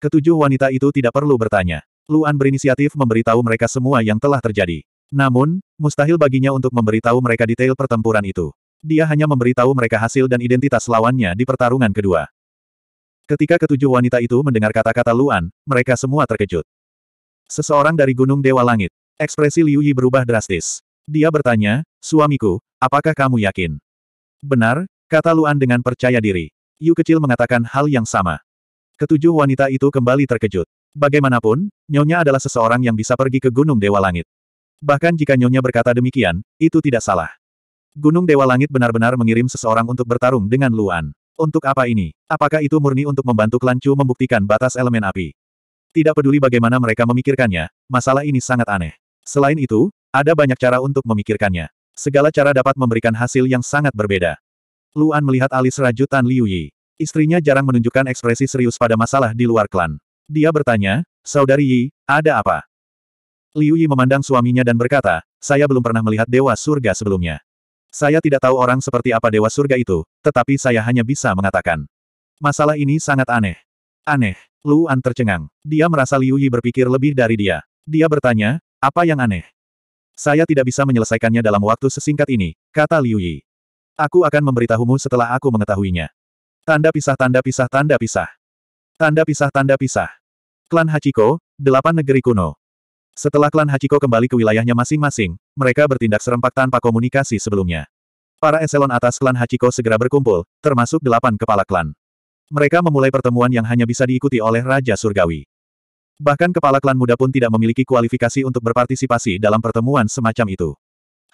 Ketujuh wanita itu tidak perlu bertanya. Luan berinisiatif memberitahu mereka semua yang telah terjadi. Namun, mustahil baginya untuk memberitahu mereka detail pertempuran itu. Dia hanya memberitahu mereka hasil dan identitas lawannya di pertarungan kedua. Ketika ketujuh wanita itu mendengar kata-kata Luan, mereka semua terkejut. Seseorang dari Gunung Dewa Langit. Ekspresi Liu Yi berubah drastis. Dia bertanya, suamiku, apakah kamu yakin? Benar, kata Luan dengan percaya diri. Yu kecil mengatakan hal yang sama. Ketujuh wanita itu kembali terkejut. Bagaimanapun, Nyonya adalah seseorang yang bisa pergi ke Gunung Dewa Langit. Bahkan jika Nyonya berkata demikian, itu tidak salah. Gunung Dewa Langit benar-benar mengirim seseorang untuk bertarung dengan Luan. Untuk apa ini? Apakah itu murni untuk membantu Klan membuktikan batas elemen api? Tidak peduli bagaimana mereka memikirkannya, masalah ini sangat aneh. Selain itu, ada banyak cara untuk memikirkannya. Segala cara dapat memberikan hasil yang sangat berbeda. Luan melihat alis rajutan Liu Yi. Istrinya jarang menunjukkan ekspresi serius pada masalah di luar klan. Dia bertanya, Saudari Yi, ada apa? Liu Yi memandang suaminya dan berkata, saya belum pernah melihat Dewa Surga sebelumnya. Saya tidak tahu orang seperti apa Dewa Surga itu, tetapi saya hanya bisa mengatakan. Masalah ini sangat aneh. Aneh. Luan tercengang. Dia merasa Liu Yi berpikir lebih dari dia. Dia bertanya, apa yang aneh? Saya tidak bisa menyelesaikannya dalam waktu sesingkat ini, kata Liu Yi. Aku akan memberitahumu setelah aku mengetahuinya. Tanda pisah tanda pisah tanda pisah. Tanda pisah tanda pisah. Klan Hachiko, Delapan Negeri Kuno. Setelah klan Hachiko kembali ke wilayahnya masing-masing, mereka bertindak serempak tanpa komunikasi sebelumnya. Para eselon atas klan Hachiko segera berkumpul, termasuk delapan kepala klan. Mereka memulai pertemuan yang hanya bisa diikuti oleh Raja Surgawi. Bahkan kepala klan muda pun tidak memiliki kualifikasi untuk berpartisipasi dalam pertemuan semacam itu.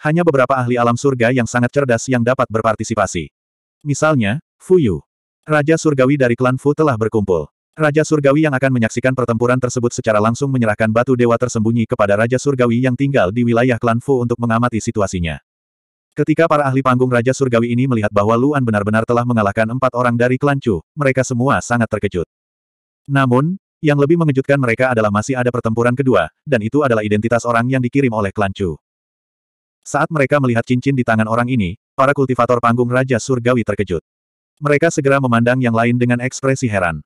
Hanya beberapa ahli alam surga yang sangat cerdas yang dapat berpartisipasi. Misalnya, Fuyu. Raja Surgawi dari klan Fu telah berkumpul. Raja Surgawi yang akan menyaksikan pertempuran tersebut secara langsung menyerahkan batu dewa tersembunyi kepada Raja Surgawi yang tinggal di wilayah klan Fu untuk mengamati situasinya. Ketika para ahli panggung Raja Surgawi ini melihat bahwa Luan benar-benar telah mengalahkan empat orang dari klan Chu, mereka semua sangat terkejut. Namun, yang lebih mengejutkan mereka adalah masih ada pertempuran kedua, dan itu adalah identitas orang yang dikirim oleh klan Chu. Saat mereka melihat cincin di tangan orang ini, para kultivator panggung Raja Surgawi terkejut. Mereka segera memandang yang lain dengan ekspresi heran.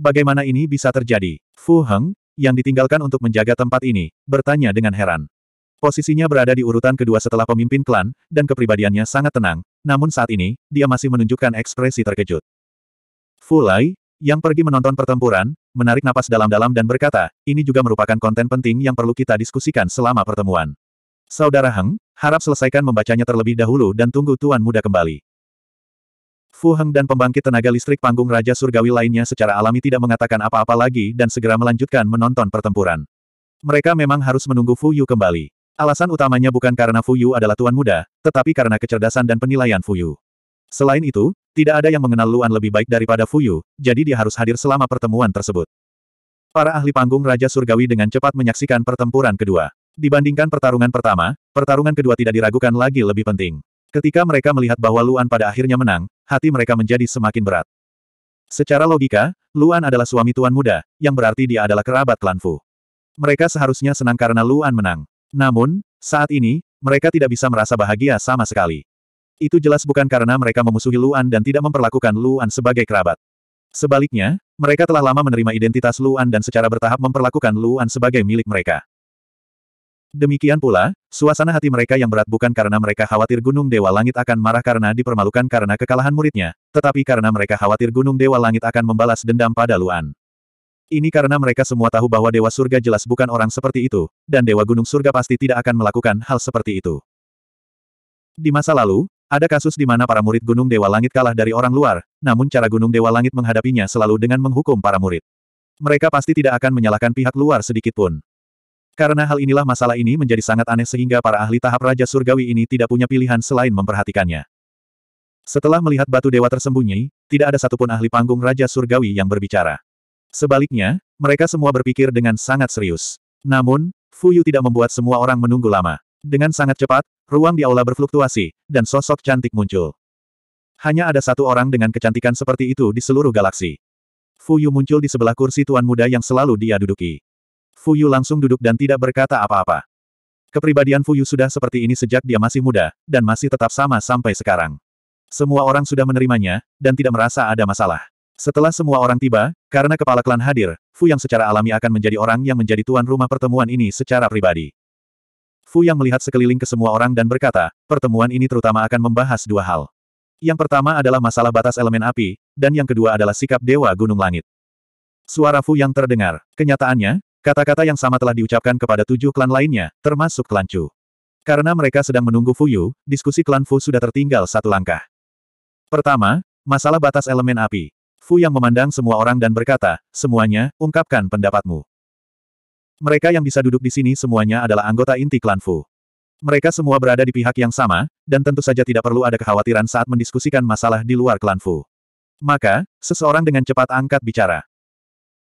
Bagaimana ini bisa terjadi? Fu Heng, yang ditinggalkan untuk menjaga tempat ini, bertanya dengan heran. Posisinya berada di urutan kedua setelah pemimpin klan, dan kepribadiannya sangat tenang, namun saat ini, dia masih menunjukkan ekspresi terkejut. Fu Lai, yang pergi menonton pertempuran, menarik napas dalam-dalam dan berkata, ini juga merupakan konten penting yang perlu kita diskusikan selama pertemuan. Saudara Heng, harap selesaikan membacanya terlebih dahulu dan tunggu tuan muda kembali. Fu Heng dan pembangkit tenaga listrik panggung Raja Surgawi lainnya secara alami tidak mengatakan apa-apa lagi dan segera melanjutkan menonton pertempuran. Mereka memang harus menunggu Fu Yu kembali. Alasan utamanya bukan karena Fu Yu adalah tuan muda, tetapi karena kecerdasan dan penilaian Fu Yu. Selain itu, tidak ada yang mengenal Luan lebih baik daripada Fu Yu, jadi dia harus hadir selama pertemuan tersebut. Para ahli panggung Raja Surgawi dengan cepat menyaksikan pertempuran kedua. Dibandingkan pertarungan pertama, pertarungan kedua tidak diragukan lagi lebih penting. Ketika mereka melihat bahwa Luan pada akhirnya menang, hati mereka menjadi semakin berat. Secara logika, Luan adalah suami tuan muda, yang berarti dia adalah kerabat klan Fu. Mereka seharusnya senang karena Luan menang. Namun, saat ini, mereka tidak bisa merasa bahagia sama sekali. Itu jelas bukan karena mereka memusuhi Luan dan tidak memperlakukan Luan sebagai kerabat. Sebaliknya, mereka telah lama menerima identitas Luan dan secara bertahap memperlakukan Luan sebagai milik mereka. Demikian pula, suasana hati mereka yang berat bukan karena mereka khawatir Gunung Dewa Langit akan marah karena dipermalukan karena kekalahan muridnya, tetapi karena mereka khawatir Gunung Dewa Langit akan membalas dendam pada Luan. Ini karena mereka semua tahu bahwa Dewa Surga jelas bukan orang seperti itu, dan Dewa Gunung Surga pasti tidak akan melakukan hal seperti itu. Di masa lalu, ada kasus di mana para murid Gunung Dewa Langit kalah dari orang luar, namun cara Gunung Dewa Langit menghadapinya selalu dengan menghukum para murid. Mereka pasti tidak akan menyalahkan pihak luar sedikitpun. Karena hal inilah masalah ini menjadi sangat aneh sehingga para ahli tahap Raja Surgawi ini tidak punya pilihan selain memperhatikannya. Setelah melihat batu dewa tersembunyi, tidak ada satupun ahli panggung Raja Surgawi yang berbicara. Sebaliknya, mereka semua berpikir dengan sangat serius. Namun, Fuyu tidak membuat semua orang menunggu lama. Dengan sangat cepat, ruang di aula berfluktuasi, dan sosok cantik muncul. Hanya ada satu orang dengan kecantikan seperti itu di seluruh galaksi. Fuyu muncul di sebelah kursi tuan muda yang selalu dia duduki. Fuyu langsung duduk dan tidak berkata apa-apa. Kepribadian Fuyu sudah seperti ini sejak dia masih muda, dan masih tetap sama sampai sekarang. Semua orang sudah menerimanya, dan tidak merasa ada masalah. Setelah semua orang tiba, karena kepala klan hadir, Fu yang secara alami akan menjadi orang yang menjadi tuan rumah pertemuan ini secara pribadi. Fu yang melihat sekeliling ke semua orang dan berkata, pertemuan ini terutama akan membahas dua hal. Yang pertama adalah masalah batas elemen api, dan yang kedua adalah sikap Dewa Gunung Langit. Suara Fu yang terdengar. Kenyataannya, Kata-kata yang sama telah diucapkan kepada tujuh klan lainnya, termasuk klan Chu. Karena mereka sedang menunggu Fu Yu, diskusi klan Fu sudah tertinggal satu langkah. Pertama, masalah batas elemen api. Fu yang memandang semua orang dan berkata, semuanya, ungkapkan pendapatmu. Mereka yang bisa duduk di sini semuanya adalah anggota inti klan Fu. Mereka semua berada di pihak yang sama, dan tentu saja tidak perlu ada kekhawatiran saat mendiskusikan masalah di luar klan Fu. Maka, seseorang dengan cepat angkat bicara.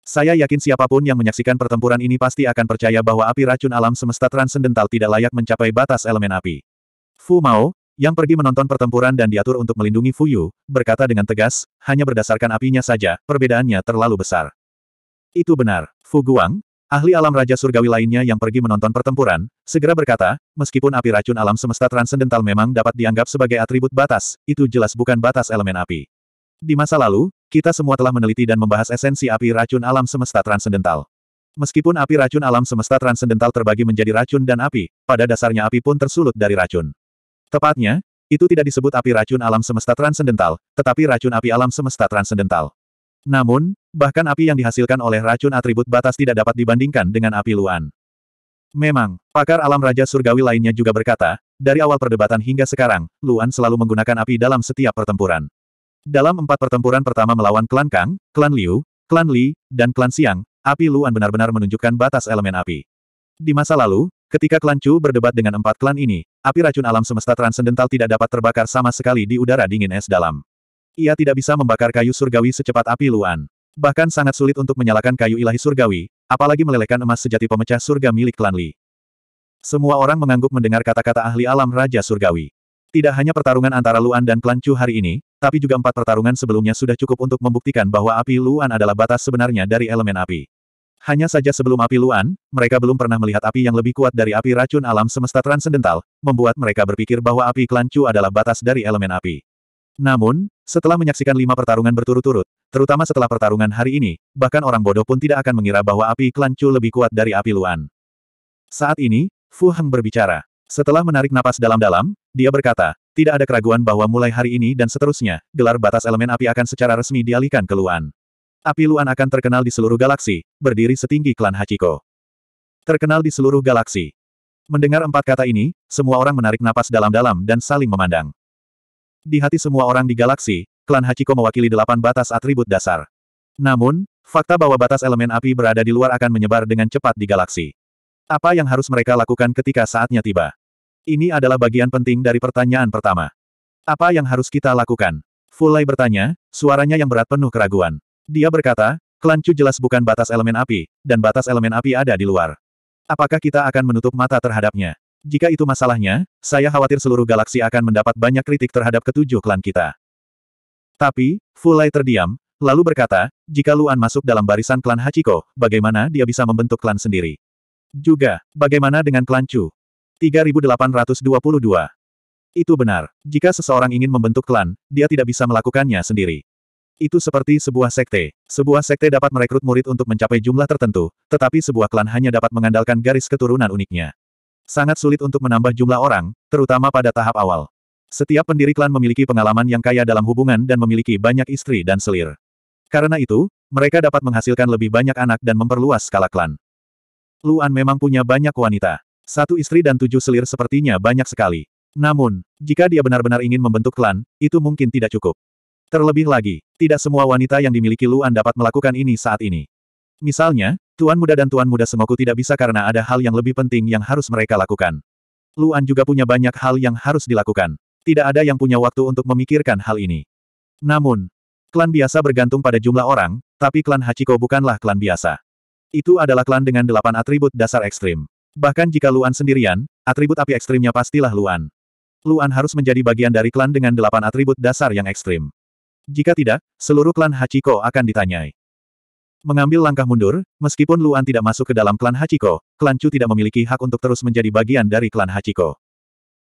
Saya yakin siapapun yang menyaksikan pertempuran ini pasti akan percaya bahwa api racun alam semesta transendental tidak layak mencapai batas elemen api. Fu Mao, yang pergi menonton pertempuran dan diatur untuk melindungi Fu Yu, berkata dengan tegas, hanya berdasarkan apinya saja, perbedaannya terlalu besar. Itu benar, Fu Guang, Ahli alam Raja Surgawi lainnya yang pergi menonton pertempuran, segera berkata, meskipun api racun alam semesta transendental memang dapat dianggap sebagai atribut batas, itu jelas bukan batas elemen api. Di masa lalu, kita semua telah meneliti dan membahas esensi api racun alam semesta transendental. Meskipun api racun alam semesta transendental terbagi menjadi racun dan api, pada dasarnya api pun tersulut dari racun. Tepatnya, itu tidak disebut api racun alam semesta transendental, tetapi racun api alam semesta transendental. Namun, bahkan api yang dihasilkan oleh racun atribut batas tidak dapat dibandingkan dengan api luan. Memang, pakar alam raja surgawi lainnya juga berkata, dari awal perdebatan hingga sekarang, Luan selalu menggunakan api dalam setiap pertempuran. Dalam empat pertempuran pertama melawan klan Kang, klan Liu, klan Li, dan klan Siang, api Luan benar-benar menunjukkan batas elemen api. Di masa lalu, ketika klan Chu berdebat dengan empat klan ini, api racun alam semesta transendental tidak dapat terbakar sama sekali di udara dingin es dalam. Ia tidak bisa membakar kayu surgawi secepat api Luan. Bahkan sangat sulit untuk menyalakan kayu ilahi surgawi, apalagi melelehkan emas sejati pemecah surga milik klan Li. Semua orang mengangguk mendengar kata-kata ahli alam Raja Surgawi. Tidak hanya pertarungan antara Luan dan klan Chu hari ini, tapi juga empat pertarungan sebelumnya sudah cukup untuk membuktikan bahwa api Luan adalah batas sebenarnya dari elemen api. Hanya saja sebelum api Luan, mereka belum pernah melihat api yang lebih kuat dari api racun alam semesta transendental, membuat mereka berpikir bahwa api klan Chu adalah batas dari elemen api. Namun, setelah menyaksikan lima pertarungan berturut-turut, terutama setelah pertarungan hari ini, bahkan orang bodoh pun tidak akan mengira bahwa api klan Chu lebih kuat dari api Luan. Saat ini, Fu Heng berbicara. Setelah menarik napas dalam-dalam, dia berkata, tidak ada keraguan bahwa mulai hari ini dan seterusnya, gelar batas elemen api akan secara resmi dialihkan ke Luan. Api Luan akan terkenal di seluruh galaksi, berdiri setinggi klan Hachiko. Terkenal di seluruh galaksi. Mendengar empat kata ini, semua orang menarik napas dalam-dalam dan saling memandang. Di hati semua orang di galaksi, klan Hachiko mewakili delapan batas atribut dasar. Namun, fakta bahwa batas elemen api berada di luar akan menyebar dengan cepat di galaksi. Apa yang harus mereka lakukan ketika saatnya tiba? Ini adalah bagian penting dari pertanyaan pertama. Apa yang harus kita lakukan? Fulai bertanya, suaranya yang berat penuh keraguan. Dia berkata, Kelancu jelas bukan batas elemen api, dan batas elemen api ada di luar. Apakah kita akan menutup mata terhadapnya? Jika itu masalahnya, saya khawatir seluruh galaksi akan mendapat banyak kritik terhadap ketujuh klan kita. Tapi, Fulai terdiam, lalu berkata, jika Luan masuk dalam barisan klan Hachiko, bagaimana dia bisa membentuk klan sendiri? Juga, bagaimana dengan klan 3822. Itu benar. Jika seseorang ingin membentuk klan, dia tidak bisa melakukannya sendiri. Itu seperti sebuah sekte. Sebuah sekte dapat merekrut murid untuk mencapai jumlah tertentu, tetapi sebuah klan hanya dapat mengandalkan garis keturunan uniknya. Sangat sulit untuk menambah jumlah orang, terutama pada tahap awal. Setiap pendiri klan memiliki pengalaman yang kaya dalam hubungan dan memiliki banyak istri dan selir. Karena itu, mereka dapat menghasilkan lebih banyak anak dan memperluas skala klan. Luan memang punya banyak wanita. Satu istri dan tujuh selir sepertinya banyak sekali. Namun, jika dia benar-benar ingin membentuk klan, itu mungkin tidak cukup. Terlebih lagi, tidak semua wanita yang dimiliki Luan dapat melakukan ini saat ini. Misalnya, Tuan Muda dan Tuan Muda Semoku tidak bisa karena ada hal yang lebih penting yang harus mereka lakukan. Luan juga punya banyak hal yang harus dilakukan. Tidak ada yang punya waktu untuk memikirkan hal ini. Namun, klan biasa bergantung pada jumlah orang, tapi klan Hachiko bukanlah klan biasa. Itu adalah klan dengan delapan atribut dasar ekstrim. Bahkan jika Luan sendirian, atribut api ekstrimnya pastilah Luan. Luan harus menjadi bagian dari klan dengan delapan atribut dasar yang ekstrim. Jika tidak, seluruh klan Hachiko akan ditanyai. Mengambil langkah mundur, meskipun Luan tidak masuk ke dalam klan Hachiko, klan Chu tidak memiliki hak untuk terus menjadi bagian dari klan Hachiko.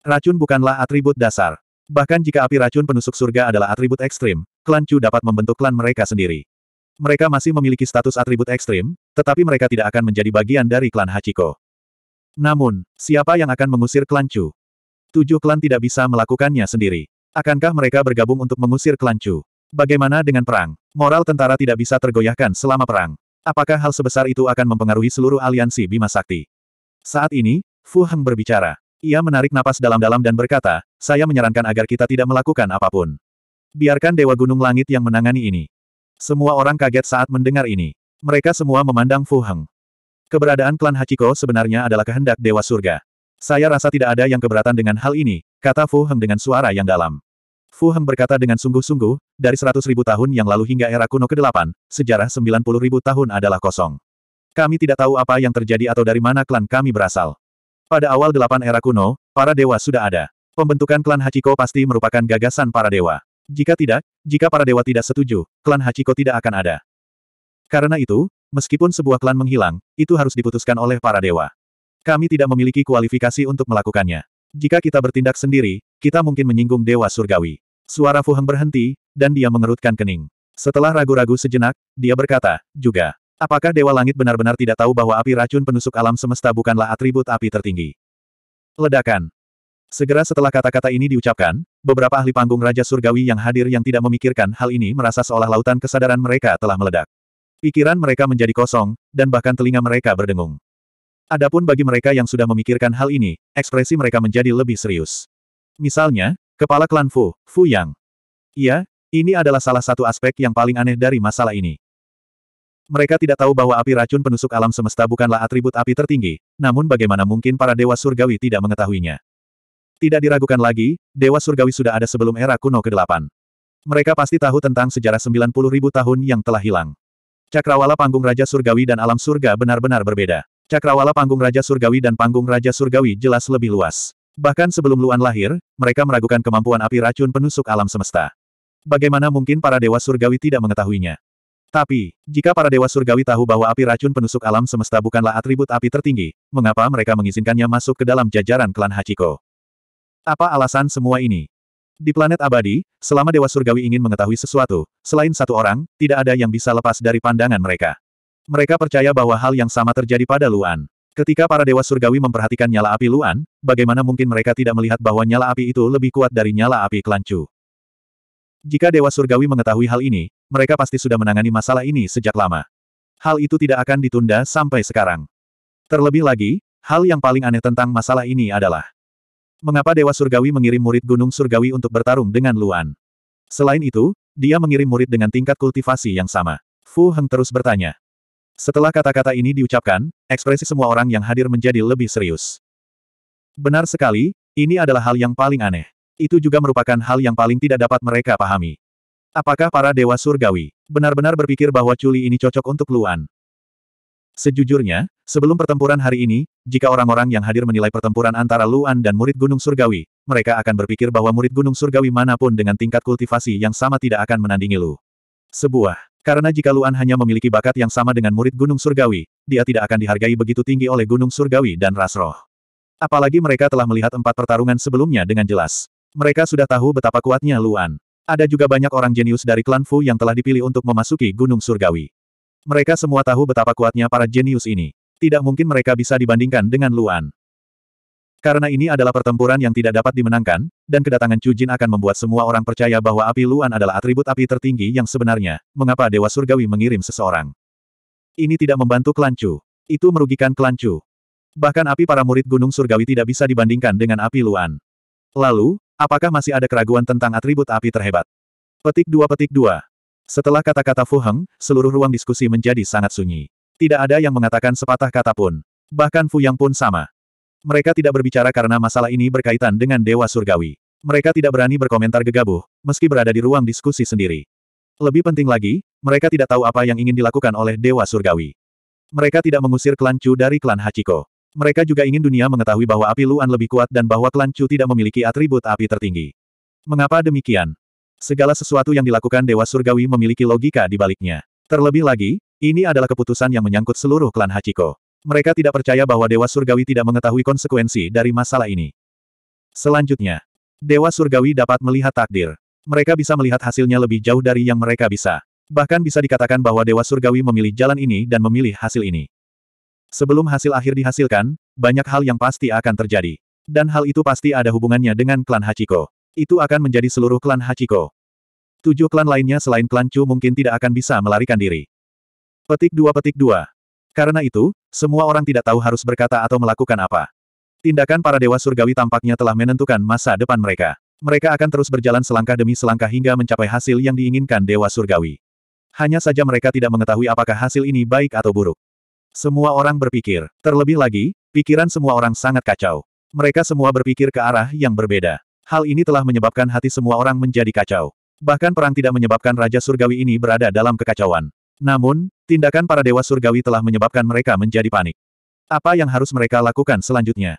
Racun bukanlah atribut dasar. Bahkan jika api racun penusuk surga adalah atribut ekstrim, klan Chu dapat membentuk klan mereka sendiri. Mereka masih memiliki status atribut ekstrim, tetapi mereka tidak akan menjadi bagian dari klan Hachiko. Namun, siapa yang akan mengusir klan Chu? Tujuh klan tidak bisa melakukannya sendiri. Akankah mereka bergabung untuk mengusir klan Chu? Bagaimana dengan perang? Moral tentara tidak bisa tergoyahkan selama perang. Apakah hal sebesar itu akan mempengaruhi seluruh aliansi Bima Sakti? Saat ini, Fu Heng berbicara. Ia menarik napas dalam-dalam dan berkata, saya menyarankan agar kita tidak melakukan apapun. Biarkan Dewa Gunung Langit yang menangani ini. Semua orang kaget saat mendengar ini. Mereka semua memandang Fu Heng. Keberadaan klan Hachiko sebenarnya adalah kehendak Dewa Surga. Saya rasa tidak ada yang keberatan dengan hal ini, kata Fu Heng dengan suara yang dalam. Fu Heng berkata dengan sungguh-sungguh, dari seratus ribu tahun yang lalu hingga era kuno ke-8, sejarah sembilan puluh ribu tahun adalah kosong. Kami tidak tahu apa yang terjadi atau dari mana klan kami berasal. Pada awal delapan era kuno, para dewa sudah ada. Pembentukan klan Hachiko pasti merupakan gagasan para dewa. Jika tidak, jika para dewa tidak setuju, klan Hachiko tidak akan ada. Karena itu, meskipun sebuah klan menghilang, itu harus diputuskan oleh para dewa. Kami tidak memiliki kualifikasi untuk melakukannya. Jika kita bertindak sendiri, kita mungkin menyinggung dewa surgawi. Suara Fuheng berhenti, dan dia mengerutkan kening. Setelah ragu-ragu sejenak, dia berkata, juga, apakah Dewa Langit benar-benar tidak tahu bahwa api racun penusuk alam semesta bukanlah atribut api tertinggi? Ledakan. Segera setelah kata-kata ini diucapkan, beberapa ahli panggung Raja Surgawi yang hadir yang tidak memikirkan hal ini merasa seolah lautan kesadaran mereka telah meledak. Pikiran mereka menjadi kosong, dan bahkan telinga mereka berdengung. Adapun bagi mereka yang sudah memikirkan hal ini, ekspresi mereka menjadi lebih serius. Misalnya, kepala klan Fu, Fu Yang. Iya, ini adalah salah satu aspek yang paling aneh dari masalah ini. Mereka tidak tahu bahwa api racun penusuk alam semesta bukanlah atribut api tertinggi, namun bagaimana mungkin para dewa surgawi tidak mengetahuinya. Tidak diragukan lagi, Dewa Surgawi sudah ada sebelum era kuno ke-8. Mereka pasti tahu tentang sejarah 90 ribu tahun yang telah hilang. Cakrawala Panggung Raja Surgawi dan Alam Surga benar-benar berbeda. Cakrawala Panggung Raja Surgawi dan Panggung Raja Surgawi jelas lebih luas. Bahkan sebelum Luan lahir, mereka meragukan kemampuan api racun penusuk alam semesta. Bagaimana mungkin para Dewa Surgawi tidak mengetahuinya? Tapi, jika para Dewa Surgawi tahu bahwa api racun penusuk alam semesta bukanlah atribut api tertinggi, mengapa mereka mengizinkannya masuk ke dalam jajaran klan Hachiko? Apa alasan semua ini? Di planet abadi, selama Dewa Surgawi ingin mengetahui sesuatu, selain satu orang, tidak ada yang bisa lepas dari pandangan mereka. Mereka percaya bahwa hal yang sama terjadi pada Luan. Ketika para Dewa Surgawi memperhatikan nyala api Luan, bagaimana mungkin mereka tidak melihat bahwa nyala api itu lebih kuat dari nyala api kelancu? Jika Dewa Surgawi mengetahui hal ini, mereka pasti sudah menangani masalah ini sejak lama. Hal itu tidak akan ditunda sampai sekarang. Terlebih lagi, hal yang paling aneh tentang masalah ini adalah mengapa Dewa Surgawi mengirim murid Gunung Surgawi untuk bertarung dengan Luan. Selain itu, dia mengirim murid dengan tingkat kultivasi yang sama. Fu Heng terus bertanya. Setelah kata-kata ini diucapkan, ekspresi semua orang yang hadir menjadi lebih serius. Benar sekali, ini adalah hal yang paling aneh. Itu juga merupakan hal yang paling tidak dapat mereka pahami. Apakah para dewa surgawi benar-benar berpikir bahwa culi ini cocok untuk Luan? Sejujurnya, Sebelum pertempuran hari ini, jika orang-orang yang hadir menilai pertempuran antara Luan dan murid Gunung Surgawi, mereka akan berpikir bahwa murid Gunung Surgawi manapun dengan tingkat kultivasi yang sama tidak akan menandingi Lu. Sebuah. Karena jika Luan hanya memiliki bakat yang sama dengan murid Gunung Surgawi, dia tidak akan dihargai begitu tinggi oleh Gunung Surgawi dan Rasroh. Apalagi mereka telah melihat empat pertarungan sebelumnya dengan jelas. Mereka sudah tahu betapa kuatnya Luan. Ada juga banyak orang jenius dari klan Fu yang telah dipilih untuk memasuki Gunung Surgawi. Mereka semua tahu betapa kuatnya para jenius ini. Tidak mungkin mereka bisa dibandingkan dengan Luan. Karena ini adalah pertempuran yang tidak dapat dimenangkan, dan kedatangan Jin akan membuat semua orang percaya bahwa api Luan adalah atribut api tertinggi yang sebenarnya, mengapa Dewa Surgawi mengirim seseorang. Ini tidak membantu klan Chu. Itu merugikan klan Chu. Bahkan api para murid Gunung Surgawi tidak bisa dibandingkan dengan api Luan. Lalu, apakah masih ada keraguan tentang atribut api terhebat? Petik 2 Petik 2. Setelah kata-kata Fu Heng, seluruh ruang diskusi menjadi sangat sunyi. Tidak ada yang mengatakan sepatah kata pun. Bahkan Fu Yang pun sama. Mereka tidak berbicara karena masalah ini berkaitan dengan Dewa Surgawi. Mereka tidak berani berkomentar gegabah, meski berada di ruang diskusi sendiri. Lebih penting lagi, mereka tidak tahu apa yang ingin dilakukan oleh Dewa Surgawi. Mereka tidak mengusir klan Chu dari klan Hachiko. Mereka juga ingin dunia mengetahui bahwa api Luan lebih kuat dan bahwa klan Chu tidak memiliki atribut api tertinggi. Mengapa demikian? Segala sesuatu yang dilakukan Dewa Surgawi memiliki logika di baliknya. Terlebih lagi, ini adalah keputusan yang menyangkut seluruh klan Hachiko. Mereka tidak percaya bahwa Dewa Surgawi tidak mengetahui konsekuensi dari masalah ini. Selanjutnya, Dewa Surgawi dapat melihat takdir. Mereka bisa melihat hasilnya lebih jauh dari yang mereka bisa. Bahkan bisa dikatakan bahwa Dewa Surgawi memilih jalan ini dan memilih hasil ini. Sebelum hasil akhir dihasilkan, banyak hal yang pasti akan terjadi. Dan hal itu pasti ada hubungannya dengan klan Hachiko. Itu akan menjadi seluruh klan Hachiko. Tujuh klan lainnya selain klan Chu mungkin tidak akan bisa melarikan diri. Petik dua petik dua. Karena itu, semua orang tidak tahu harus berkata atau melakukan apa. Tindakan para dewa surgawi tampaknya telah menentukan masa depan mereka. Mereka akan terus berjalan selangkah demi selangkah hingga mencapai hasil yang diinginkan dewa surgawi. Hanya saja mereka tidak mengetahui apakah hasil ini baik atau buruk. Semua orang berpikir, terlebih lagi, pikiran semua orang sangat kacau. Mereka semua berpikir ke arah yang berbeda. Hal ini telah menyebabkan hati semua orang menjadi kacau. Bahkan perang tidak menyebabkan Raja Surgawi ini berada dalam kekacauan. Namun, tindakan para dewa surgawi telah menyebabkan mereka menjadi panik. Apa yang harus mereka lakukan selanjutnya?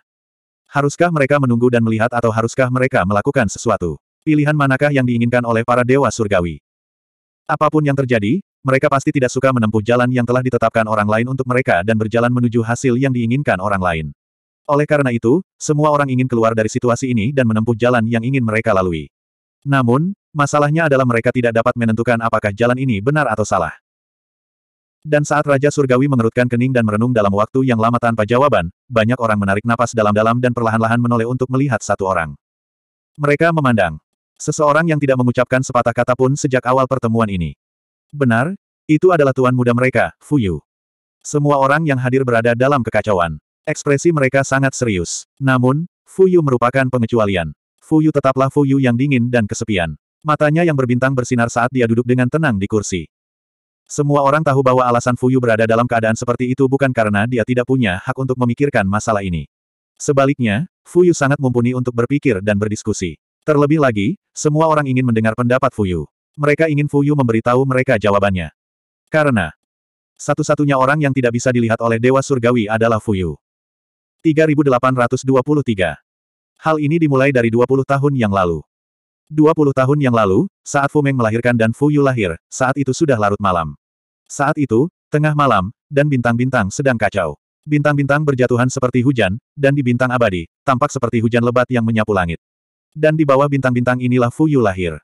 Haruskah mereka menunggu dan melihat atau haruskah mereka melakukan sesuatu? Pilihan manakah yang diinginkan oleh para dewa surgawi? Apapun yang terjadi, mereka pasti tidak suka menempuh jalan yang telah ditetapkan orang lain untuk mereka dan berjalan menuju hasil yang diinginkan orang lain. Oleh karena itu, semua orang ingin keluar dari situasi ini dan menempuh jalan yang ingin mereka lalui. Namun, masalahnya adalah mereka tidak dapat menentukan apakah jalan ini benar atau salah. Dan saat Raja Surgawi mengerutkan kening dan merenung dalam waktu yang lama tanpa jawaban, banyak orang menarik napas dalam-dalam dan perlahan-lahan menoleh untuk melihat satu orang. Mereka memandang. Seseorang yang tidak mengucapkan sepatah kata pun sejak awal pertemuan ini. Benar, itu adalah tuan muda mereka, Fuyu. Semua orang yang hadir berada dalam kekacauan. Ekspresi mereka sangat serius. Namun, Fuyu merupakan pengecualian. Fuyu tetaplah Fuyu yang dingin dan kesepian. Matanya yang berbintang bersinar saat dia duduk dengan tenang di kursi. Semua orang tahu bahwa alasan Fuyu berada dalam keadaan seperti itu bukan karena dia tidak punya hak untuk memikirkan masalah ini. Sebaliknya, Fuyu sangat mumpuni untuk berpikir dan berdiskusi. Terlebih lagi, semua orang ingin mendengar pendapat Fuyu. Mereka ingin Fuyu memberitahu mereka jawabannya. Karena satu-satunya orang yang tidak bisa dilihat oleh Dewa Surgawi adalah Fuyu. 3823 Hal ini dimulai dari 20 tahun yang lalu. 20 tahun yang lalu, saat Fu Meng melahirkan dan Fu Yu lahir, saat itu sudah larut malam. Saat itu, tengah malam, dan bintang-bintang sedang kacau. Bintang-bintang berjatuhan seperti hujan, dan di bintang abadi, tampak seperti hujan lebat yang menyapu langit. Dan di bawah bintang-bintang inilah Fu Yu lahir.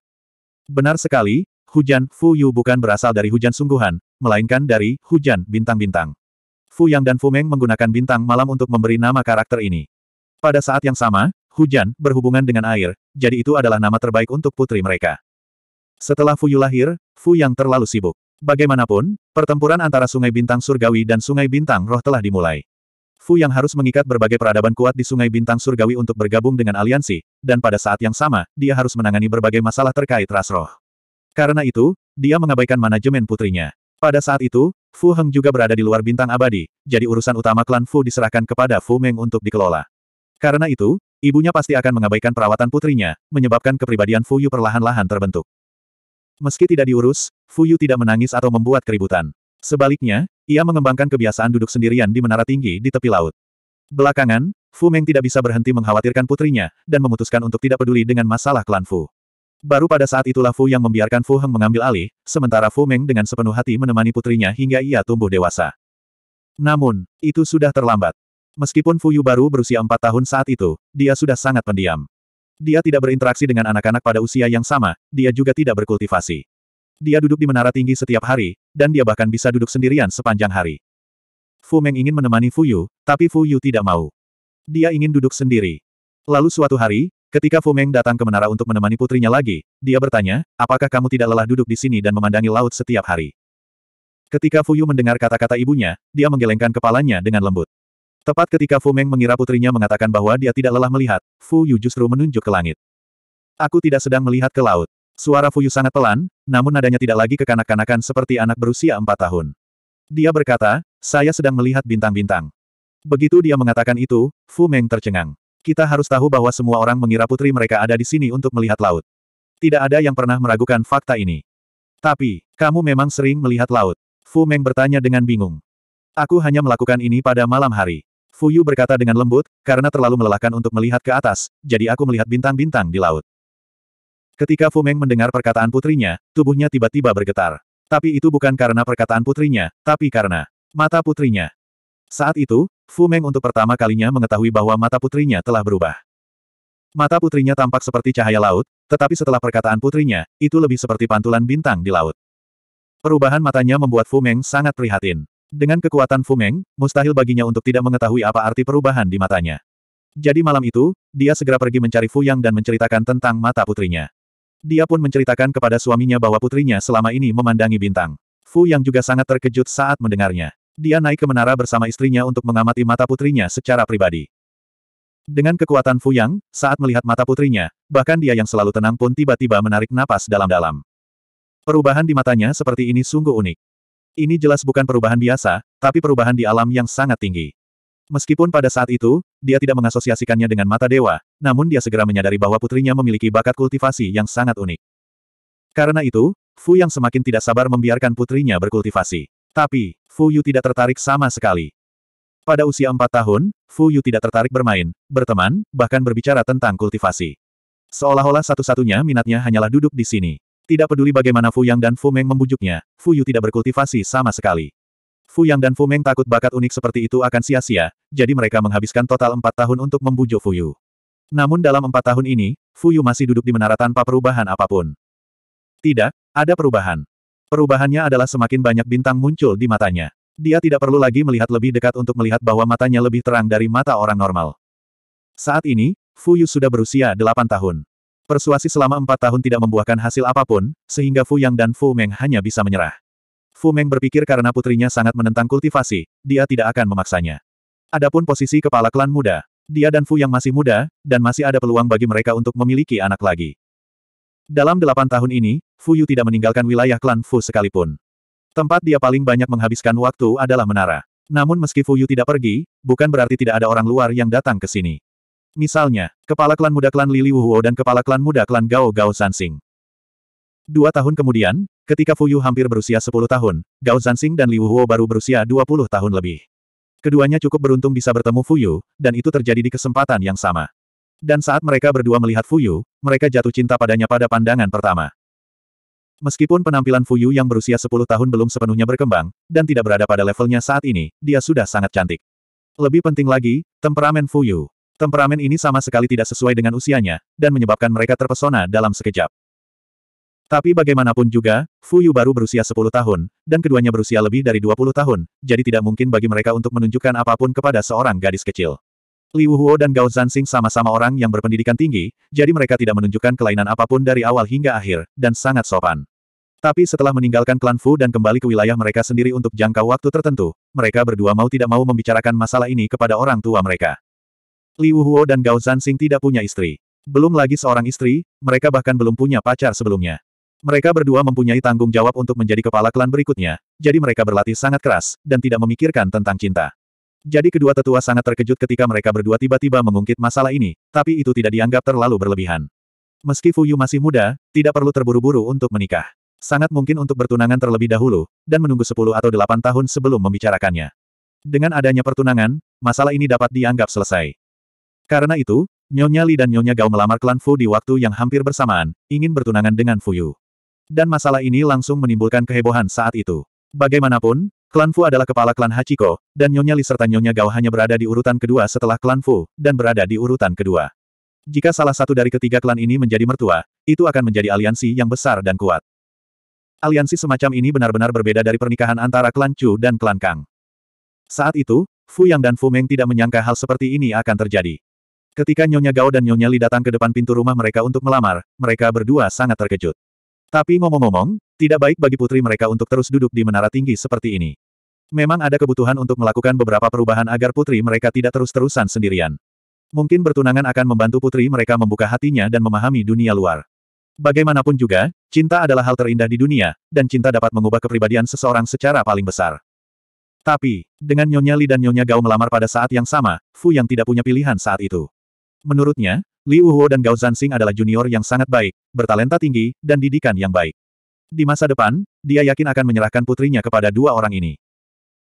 Benar sekali, hujan Fu Yu bukan berasal dari hujan sungguhan, melainkan dari hujan bintang-bintang. Fu Yang dan Fu Meng menggunakan bintang malam untuk memberi nama karakter ini. Pada saat yang sama, Hujan, berhubungan dengan air, jadi itu adalah nama terbaik untuk putri mereka. Setelah Fuyu lahir, Fu yang terlalu sibuk. Bagaimanapun, pertempuran antara Sungai Bintang Surgawi dan Sungai Bintang Roh telah dimulai. Fu yang harus mengikat berbagai peradaban kuat di Sungai Bintang Surgawi untuk bergabung dengan aliansi, dan pada saat yang sama, dia harus menangani berbagai masalah terkait ras roh. Karena itu, dia mengabaikan manajemen putrinya. Pada saat itu, Fu Heng juga berada di luar bintang abadi, jadi urusan utama klan Fu diserahkan kepada Fu Meng untuk dikelola. Karena itu, ibunya pasti akan mengabaikan perawatan putrinya, menyebabkan kepribadian Fuyu perlahan-lahan terbentuk. Meski tidak diurus, Fuyu tidak menangis atau membuat keributan. Sebaliknya, ia mengembangkan kebiasaan duduk sendirian di menara tinggi di tepi laut. Belakangan, Fu Meng tidak bisa berhenti mengkhawatirkan putrinya, dan memutuskan untuk tidak peduli dengan masalah klan Fu. Baru pada saat itulah Fu yang membiarkan Fu Heng mengambil alih, sementara Fu Meng dengan sepenuh hati menemani putrinya hingga ia tumbuh dewasa. Namun, itu sudah terlambat. Meskipun Fuyu baru berusia empat tahun saat itu, dia sudah sangat pendiam. Dia tidak berinteraksi dengan anak-anak pada usia yang sama, dia juga tidak berkultivasi. Dia duduk di menara tinggi setiap hari, dan dia bahkan bisa duduk sendirian sepanjang hari. Fu Meng ingin menemani Fuyu, tapi Fuyu tidak mau. Dia ingin duduk sendiri. Lalu suatu hari, ketika Fu Meng datang ke menara untuk menemani putrinya lagi, dia bertanya, apakah kamu tidak lelah duduk di sini dan memandangi laut setiap hari? Ketika Fuyu mendengar kata-kata ibunya, dia menggelengkan kepalanya dengan lembut. Tepat ketika Fu Meng mengira putrinya mengatakan bahwa dia tidak lelah melihat, Fu Yu justru menunjuk ke langit. Aku tidak sedang melihat ke laut. Suara Fu Yu sangat pelan, namun nadanya tidak lagi kekanak-kanakan seperti anak berusia empat tahun. Dia berkata, saya sedang melihat bintang-bintang. Begitu dia mengatakan itu, Fu Meng tercengang. Kita harus tahu bahwa semua orang mengira putri mereka ada di sini untuk melihat laut. Tidak ada yang pernah meragukan fakta ini. Tapi, kamu memang sering melihat laut. Fu Meng bertanya dengan bingung. Aku hanya melakukan ini pada malam hari. Fuyu berkata dengan lembut, karena terlalu melelahkan untuk melihat ke atas, jadi aku melihat bintang-bintang di laut. Ketika Fu Meng mendengar perkataan putrinya, tubuhnya tiba-tiba bergetar. Tapi itu bukan karena perkataan putrinya, tapi karena mata putrinya. Saat itu, Fu Meng untuk pertama kalinya mengetahui bahwa mata putrinya telah berubah. Mata putrinya tampak seperti cahaya laut, tetapi setelah perkataan putrinya, itu lebih seperti pantulan bintang di laut. Perubahan matanya membuat Fu Meng sangat prihatin. Dengan kekuatan Fumeng, mustahil baginya untuk tidak mengetahui apa arti perubahan di matanya. Jadi malam itu, dia segera pergi mencari Fuyang dan menceritakan tentang mata putrinya. Dia pun menceritakan kepada suaminya bahwa putrinya selama ini memandangi bintang. Fu Yang juga sangat terkejut saat mendengarnya. Dia naik ke menara bersama istrinya untuk mengamati mata putrinya secara pribadi. Dengan kekuatan Fu Yang, saat melihat mata putrinya, bahkan dia yang selalu tenang pun tiba-tiba menarik napas dalam-dalam. Perubahan di matanya seperti ini sungguh unik. Ini jelas bukan perubahan biasa, tapi perubahan di alam yang sangat tinggi. Meskipun pada saat itu, dia tidak mengasosiasikannya dengan mata dewa, namun dia segera menyadari bahwa putrinya memiliki bakat kultivasi yang sangat unik. Karena itu, Fu yang semakin tidak sabar membiarkan putrinya berkultivasi. Tapi, Fu Yu tidak tertarik sama sekali. Pada usia empat tahun, Fu Yu tidak tertarik bermain, berteman, bahkan berbicara tentang kultivasi. Seolah-olah satu-satunya minatnya hanyalah duduk di sini. Tidak peduli bagaimana Fu Yang dan Fu Meng membujuknya, Fu Yu tidak berkultivasi sama sekali. Fu Yang dan Fu Meng takut bakat unik seperti itu akan sia-sia, jadi mereka menghabiskan total empat tahun untuk membujuk Fu Yu. Namun dalam empat tahun ini, Fu Yu masih duduk di menara tanpa perubahan apapun. Tidak, ada perubahan. Perubahannya adalah semakin banyak bintang muncul di matanya. Dia tidak perlu lagi melihat lebih dekat untuk melihat bahwa matanya lebih terang dari mata orang normal. Saat ini, Fu Yu sudah berusia delapan tahun. Persuasi selama empat tahun tidak membuahkan hasil apapun, sehingga Fu Yang dan Fu Meng hanya bisa menyerah. Fu Meng berpikir karena putrinya sangat menentang kultivasi, dia tidak akan memaksanya. Adapun posisi kepala klan muda, dia dan Fu Yang masih muda, dan masih ada peluang bagi mereka untuk memiliki anak lagi. Dalam delapan tahun ini, Fu Yu tidak meninggalkan wilayah klan Fu sekalipun. Tempat dia paling banyak menghabiskan waktu adalah menara. Namun meski Fu Yu tidak pergi, bukan berarti tidak ada orang luar yang datang ke sini. Misalnya, kepala klan muda klan Lili Wuhuo dan kepala klan muda klan Gao Gao Zansing. Dua tahun kemudian, ketika Fuyu hampir berusia 10 tahun, Gao Zansing dan Li Wuhuo baru berusia 20 tahun lebih. Keduanya cukup beruntung bisa bertemu Fuyu, dan itu terjadi di kesempatan yang sama. Dan saat mereka berdua melihat Fuyu, mereka jatuh cinta padanya pada pandangan pertama. Meskipun penampilan Fuyu yang berusia 10 tahun belum sepenuhnya berkembang, dan tidak berada pada levelnya saat ini, dia sudah sangat cantik. Lebih penting lagi, temperamen Fuyu. Temperamen ini sama sekali tidak sesuai dengan usianya, dan menyebabkan mereka terpesona dalam sekejap. Tapi bagaimanapun juga, Fu Yu baru berusia 10 tahun, dan keduanya berusia lebih dari 20 tahun, jadi tidak mungkin bagi mereka untuk menunjukkan apapun kepada seorang gadis kecil. Liu Huo dan Gao Zansing sama-sama orang yang berpendidikan tinggi, jadi mereka tidak menunjukkan kelainan apapun dari awal hingga akhir, dan sangat sopan. Tapi setelah meninggalkan klan Fu dan kembali ke wilayah mereka sendiri untuk jangka waktu tertentu, mereka berdua mau tidak mau membicarakan masalah ini kepada orang tua mereka. Li Wuhuo dan Gao Zanxing tidak punya istri. Belum lagi seorang istri, mereka bahkan belum punya pacar sebelumnya. Mereka berdua mempunyai tanggung jawab untuk menjadi kepala klan berikutnya, jadi mereka berlatih sangat keras, dan tidak memikirkan tentang cinta. Jadi kedua tetua sangat terkejut ketika mereka berdua tiba-tiba mengungkit masalah ini, tapi itu tidak dianggap terlalu berlebihan. Meski Fuyu masih muda, tidak perlu terburu-buru untuk menikah. Sangat mungkin untuk bertunangan terlebih dahulu, dan menunggu 10 atau 8 tahun sebelum membicarakannya. Dengan adanya pertunangan, masalah ini dapat dianggap selesai. Karena itu, Nyonya Li dan Nyonya Gao melamar klan Fu di waktu yang hampir bersamaan, ingin bertunangan dengan Fu Yu. Dan masalah ini langsung menimbulkan kehebohan saat itu. Bagaimanapun, klan Fu adalah kepala klan Hachiko, dan Nyonya Li serta Nyonya Gao hanya berada di urutan kedua setelah klan Fu, dan berada di urutan kedua. Jika salah satu dari ketiga klan ini menjadi mertua, itu akan menjadi aliansi yang besar dan kuat. Aliansi semacam ini benar-benar berbeda dari pernikahan antara klan Chu dan klan Kang. Saat itu, Fu Yang dan Fu Meng tidak menyangka hal seperti ini akan terjadi. Ketika Nyonya Gao dan Nyonya Li datang ke depan pintu rumah mereka untuk melamar, mereka berdua sangat terkejut. Tapi ngomong-ngomong, tidak baik bagi putri mereka untuk terus duduk di menara tinggi seperti ini. Memang ada kebutuhan untuk melakukan beberapa perubahan agar putri mereka tidak terus-terusan sendirian. Mungkin bertunangan akan membantu putri mereka membuka hatinya dan memahami dunia luar. Bagaimanapun juga, cinta adalah hal terindah di dunia, dan cinta dapat mengubah kepribadian seseorang secara paling besar. Tapi, dengan Nyonya Li dan Nyonya Gao melamar pada saat yang sama, Fu yang tidak punya pilihan saat itu. Menurutnya, Li Wuhuo dan Gao Zanxing adalah junior yang sangat baik, bertalenta tinggi, dan didikan yang baik. Di masa depan, dia yakin akan menyerahkan putrinya kepada dua orang ini.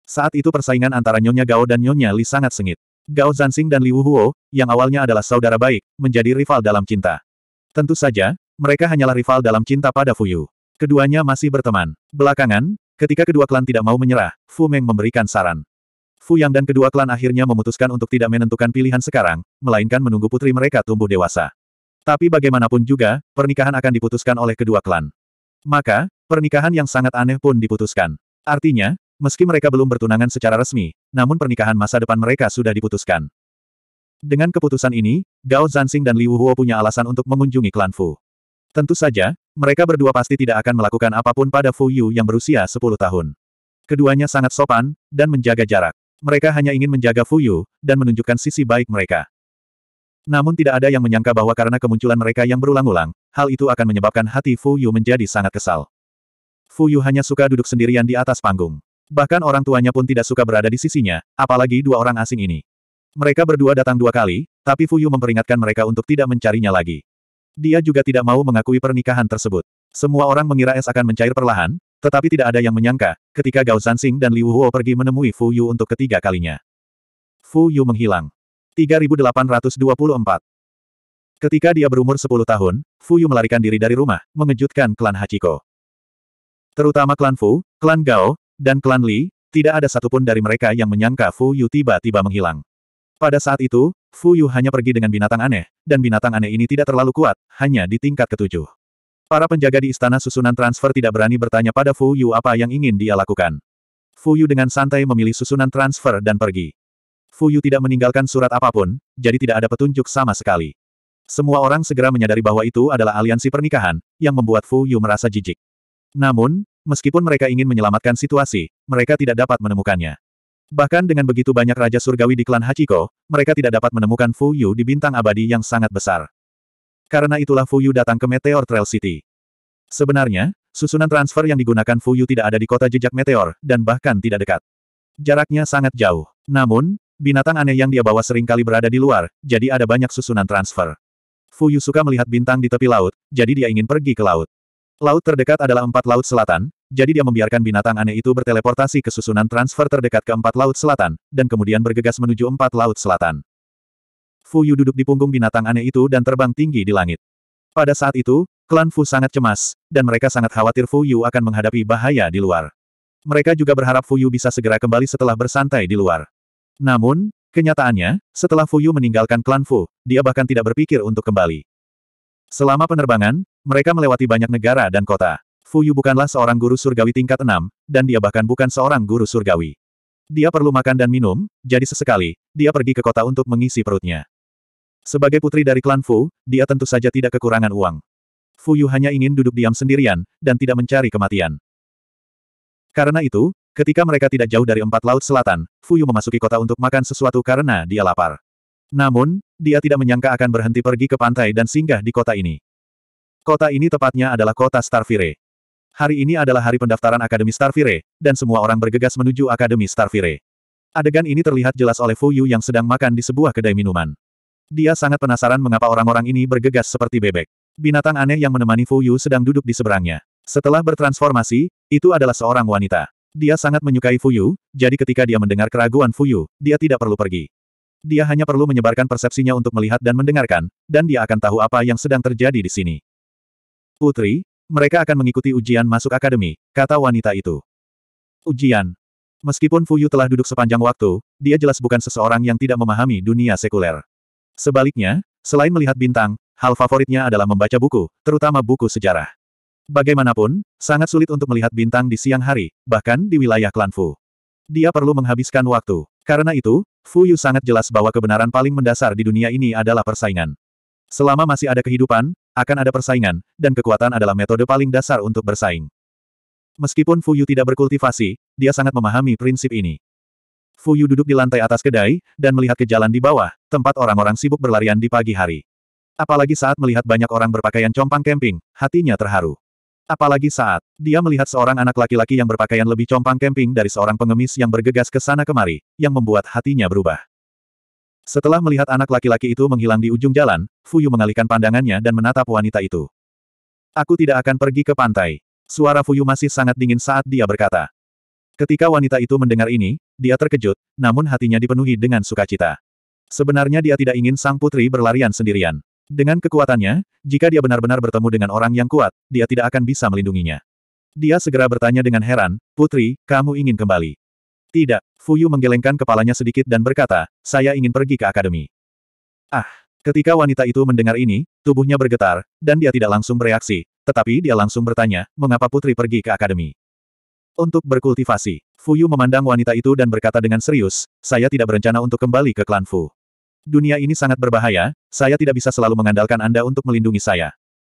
Saat itu persaingan antara Nyonya Gao dan Nyonya Li sangat sengit. Gao Zanxing dan Li Huo, yang awalnya adalah saudara baik, menjadi rival dalam cinta. Tentu saja, mereka hanyalah rival dalam cinta pada Fuyu. Keduanya masih berteman. Belakangan, ketika kedua klan tidak mau menyerah, Fu Meng memberikan saran. Fu Yang dan kedua klan akhirnya memutuskan untuk tidak menentukan pilihan sekarang, melainkan menunggu putri mereka tumbuh dewasa. Tapi bagaimanapun juga, pernikahan akan diputuskan oleh kedua klan. Maka, pernikahan yang sangat aneh pun diputuskan. Artinya, meski mereka belum bertunangan secara resmi, namun pernikahan masa depan mereka sudah diputuskan. Dengan keputusan ini, Gao Zansing dan Liu Huo punya alasan untuk mengunjungi klan Fu. Tentu saja, mereka berdua pasti tidak akan melakukan apapun pada Fu Yu yang berusia 10 tahun. Keduanya sangat sopan, dan menjaga jarak. Mereka hanya ingin menjaga Fuyu, dan menunjukkan sisi baik mereka. Namun tidak ada yang menyangka bahwa karena kemunculan mereka yang berulang-ulang, hal itu akan menyebabkan hati Fu Yu menjadi sangat kesal. Fu Yu hanya suka duduk sendirian di atas panggung. Bahkan orang tuanya pun tidak suka berada di sisinya, apalagi dua orang asing ini. Mereka berdua datang dua kali, tapi Fu Yu memperingatkan mereka untuk tidak mencarinya lagi. Dia juga tidak mau mengakui pernikahan tersebut. Semua orang mengira es akan mencair perlahan, tetapi tidak ada yang menyangka, ketika Gao Zansing dan Liu Huo pergi menemui Fu Yu untuk ketiga kalinya. Fu Yu menghilang. 3824 Ketika dia berumur 10 tahun, Fu Yu melarikan diri dari rumah, mengejutkan klan Hachiko. Terutama klan Fu, klan Gao, dan klan Li, tidak ada satupun dari mereka yang menyangka Fu Yu tiba-tiba menghilang. Pada saat itu, Fu Yu hanya pergi dengan binatang aneh, dan binatang aneh ini tidak terlalu kuat, hanya di tingkat ketujuh. Para penjaga di istana susunan transfer tidak berani bertanya pada Fu Yu apa yang ingin dia lakukan. Fu Yu dengan santai memilih susunan transfer dan pergi. Fu Yu tidak meninggalkan surat apapun, jadi tidak ada petunjuk sama sekali. Semua orang segera menyadari bahwa itu adalah aliansi pernikahan, yang membuat Fu Yu merasa jijik. Namun, meskipun mereka ingin menyelamatkan situasi, mereka tidak dapat menemukannya. Bahkan dengan begitu banyak Raja Surgawi di klan Hachiko, mereka tidak dapat menemukan Fu Yu di bintang abadi yang sangat besar. Karena itulah Fuyu datang ke Meteor Trail City. Sebenarnya, susunan transfer yang digunakan Fuyu tidak ada di kota jejak meteor, dan bahkan tidak dekat. Jaraknya sangat jauh. Namun, binatang aneh yang dia bawa seringkali berada di luar, jadi ada banyak susunan transfer. Fuyu suka melihat bintang di tepi laut, jadi dia ingin pergi ke laut. Laut terdekat adalah empat laut selatan, jadi dia membiarkan binatang aneh itu berteleportasi ke susunan transfer terdekat ke empat laut selatan, dan kemudian bergegas menuju empat laut selatan. Fu Yu duduk di punggung binatang aneh itu dan terbang tinggi di langit. Pada saat itu, klan Fu sangat cemas, dan mereka sangat khawatir Fu Yu akan menghadapi bahaya di luar. Mereka juga berharap Fu Yu bisa segera kembali setelah bersantai di luar. Namun, kenyataannya, setelah Fu Yu meninggalkan klan Fu, dia bahkan tidak berpikir untuk kembali. Selama penerbangan, mereka melewati banyak negara dan kota. Fuyu bukanlah seorang guru surgawi tingkat 6, dan dia bahkan bukan seorang guru surgawi. Dia perlu makan dan minum, jadi sesekali, dia pergi ke kota untuk mengisi perutnya. Sebagai putri dari klan Fu, dia tentu saja tidak kekurangan uang. Fu Yu hanya ingin duduk diam sendirian, dan tidak mencari kematian. Karena itu, ketika mereka tidak jauh dari empat laut selatan, Fu Yu memasuki kota untuk makan sesuatu karena dia lapar. Namun, dia tidak menyangka akan berhenti pergi ke pantai dan singgah di kota ini. Kota ini tepatnya adalah kota Starfire. Hari ini adalah hari pendaftaran Akademi Starfire, dan semua orang bergegas menuju Akademi Starfire. Adegan ini terlihat jelas oleh Fu Yu yang sedang makan di sebuah kedai minuman. Dia sangat penasaran mengapa orang-orang ini bergegas seperti bebek. Binatang aneh yang menemani Fu Yu sedang duduk di seberangnya. Setelah bertransformasi, itu adalah seorang wanita. Dia sangat menyukai Fu Yu, jadi ketika dia mendengar keraguan Fu Yu, dia tidak perlu pergi. Dia hanya perlu menyebarkan persepsinya untuk melihat dan mendengarkan, dan dia akan tahu apa yang sedang terjadi di sini. Putri, mereka akan mengikuti ujian masuk akademi, kata wanita itu. Ujian. Meskipun Fu Yu telah duduk sepanjang waktu, dia jelas bukan seseorang yang tidak memahami dunia sekuler. Sebaliknya, selain melihat bintang, hal favoritnya adalah membaca buku, terutama buku sejarah. Bagaimanapun, sangat sulit untuk melihat bintang di siang hari, bahkan di wilayah klan Fu. Dia perlu menghabiskan waktu. Karena itu, Fu Yu sangat jelas bahwa kebenaran paling mendasar di dunia ini adalah persaingan. Selama masih ada kehidupan, akan ada persaingan, dan kekuatan adalah metode paling dasar untuk bersaing. Meskipun Fu Yu tidak berkultivasi, dia sangat memahami prinsip ini. Fuyu duduk di lantai atas kedai, dan melihat ke jalan di bawah, tempat orang-orang sibuk berlarian di pagi hari. Apalagi saat melihat banyak orang berpakaian compang camping, hatinya terharu. Apalagi saat dia melihat seorang anak laki-laki yang berpakaian lebih compang camping dari seorang pengemis yang bergegas ke sana kemari, yang membuat hatinya berubah. Setelah melihat anak laki-laki itu menghilang di ujung jalan, Fuyu mengalihkan pandangannya dan menatap wanita itu. Aku tidak akan pergi ke pantai. Suara Fuyu masih sangat dingin saat dia berkata. Ketika wanita itu mendengar ini, dia terkejut, namun hatinya dipenuhi dengan sukacita. Sebenarnya dia tidak ingin sang putri berlarian sendirian. Dengan kekuatannya, jika dia benar-benar bertemu dengan orang yang kuat, dia tidak akan bisa melindunginya. Dia segera bertanya dengan heran, Putri, kamu ingin kembali? Tidak, Fuyu menggelengkan kepalanya sedikit dan berkata, saya ingin pergi ke akademi. Ah, ketika wanita itu mendengar ini, tubuhnya bergetar, dan dia tidak langsung bereaksi, tetapi dia langsung bertanya, mengapa Putri pergi ke akademi? untuk berkultivasi. Fuyu memandang wanita itu dan berkata dengan serius, saya tidak berencana untuk kembali ke klan Fu. Dunia ini sangat berbahaya, saya tidak bisa selalu mengandalkan Anda untuk melindungi saya.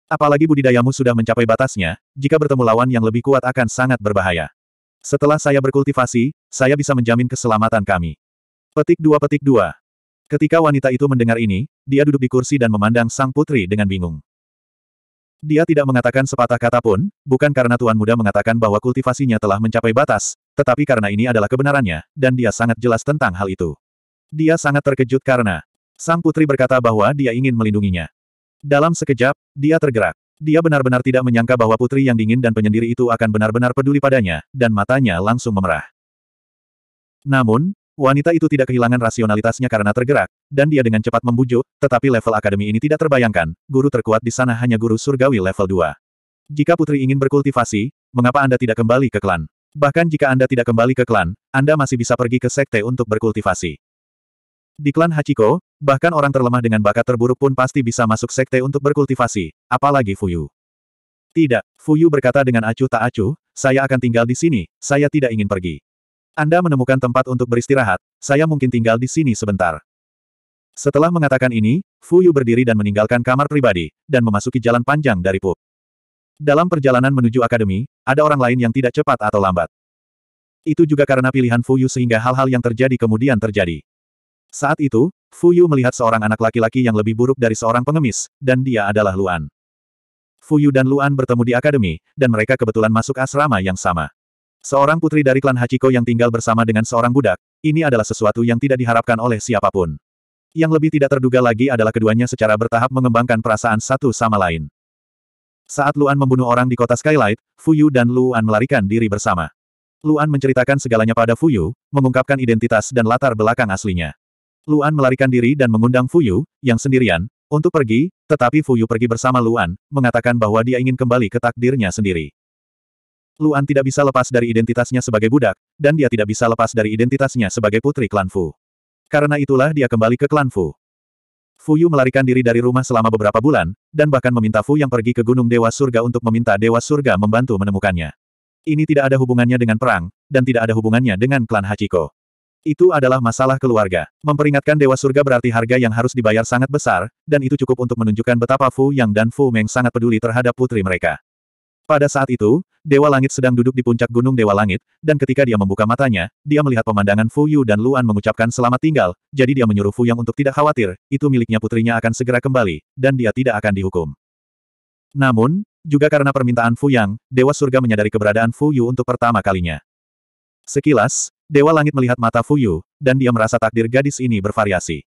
Apalagi budidayamu sudah mencapai batasnya, jika bertemu lawan yang lebih kuat akan sangat berbahaya. Setelah saya berkultivasi, saya bisa menjamin keselamatan kami. Petik dua petik dua. Ketika wanita itu mendengar ini, dia duduk di kursi dan memandang sang putri dengan bingung. Dia tidak mengatakan sepatah kata pun, bukan karena Tuan Muda mengatakan bahwa kultivasinya telah mencapai batas, tetapi karena ini adalah kebenarannya, dan dia sangat jelas tentang hal itu. Dia sangat terkejut karena sang putri berkata bahwa dia ingin melindunginya. Dalam sekejap, dia tergerak. Dia benar-benar tidak menyangka bahwa putri yang dingin dan penyendiri itu akan benar-benar peduli padanya, dan matanya langsung memerah. Namun, Wanita itu tidak kehilangan rasionalitasnya karena tergerak, dan dia dengan cepat membujuk, tetapi level akademi ini tidak terbayangkan, guru terkuat di sana hanya guru surgawi level 2. Jika putri ingin berkultivasi, mengapa Anda tidak kembali ke klan? Bahkan jika Anda tidak kembali ke klan, Anda masih bisa pergi ke sekte untuk berkultivasi. Di klan Hachiko, bahkan orang terlemah dengan bakat terburuk pun pasti bisa masuk sekte untuk berkultivasi, apalagi Fuyu. Tidak, Fuyu berkata dengan acuh tak acuh, saya akan tinggal di sini, saya tidak ingin pergi. Anda menemukan tempat untuk beristirahat, saya mungkin tinggal di sini sebentar. Setelah mengatakan ini, Fu Yu berdiri dan meninggalkan kamar pribadi, dan memasuki jalan panjang dari pub. Dalam perjalanan menuju akademi, ada orang lain yang tidak cepat atau lambat. Itu juga karena pilihan Fu Yu sehingga hal-hal yang terjadi kemudian terjadi. Saat itu, Fu Yu melihat seorang anak laki-laki yang lebih buruk dari seorang pengemis, dan dia adalah Luan. Yu dan Luan bertemu di akademi, dan mereka kebetulan masuk asrama yang sama. Seorang putri dari klan Hachiko yang tinggal bersama dengan seorang budak, ini adalah sesuatu yang tidak diharapkan oleh siapapun. Yang lebih tidak terduga lagi adalah keduanya secara bertahap mengembangkan perasaan satu sama lain. Saat Luan membunuh orang di kota Skylight, Fuyu dan Luan melarikan diri bersama. Luan menceritakan segalanya pada Fuyu, mengungkapkan identitas dan latar belakang aslinya. Luan melarikan diri dan mengundang Fuyu, yang sendirian, untuk pergi, tetapi Fuyu pergi bersama Luan, mengatakan bahwa dia ingin kembali ke takdirnya sendiri. Luan tidak bisa lepas dari identitasnya sebagai budak, dan dia tidak bisa lepas dari identitasnya sebagai putri klan Fu. Karena itulah dia kembali ke klan Fu. Fu Yu melarikan diri dari rumah selama beberapa bulan, dan bahkan meminta Fu yang pergi ke Gunung Dewa Surga untuk meminta Dewa Surga membantu menemukannya. Ini tidak ada hubungannya dengan perang, dan tidak ada hubungannya dengan klan Hachiko. Itu adalah masalah keluarga. Memperingatkan Dewa Surga berarti harga yang harus dibayar sangat besar, dan itu cukup untuk menunjukkan betapa Fu Yang dan Fu Meng sangat peduli terhadap putri mereka. Pada saat itu, Dewa Langit sedang duduk di puncak Gunung Dewa Langit, dan ketika dia membuka matanya, dia melihat pemandangan Fu Yu dan Luan mengucapkan selamat tinggal, jadi dia menyuruh Fu Yang untuk tidak khawatir, itu miliknya putrinya akan segera kembali, dan dia tidak akan dihukum. Namun, juga karena permintaan Fu Yang, Dewa Surga menyadari keberadaan Fu Yu untuk pertama kalinya. Sekilas, Dewa Langit melihat mata Fu Yu, dan dia merasa takdir gadis ini bervariasi.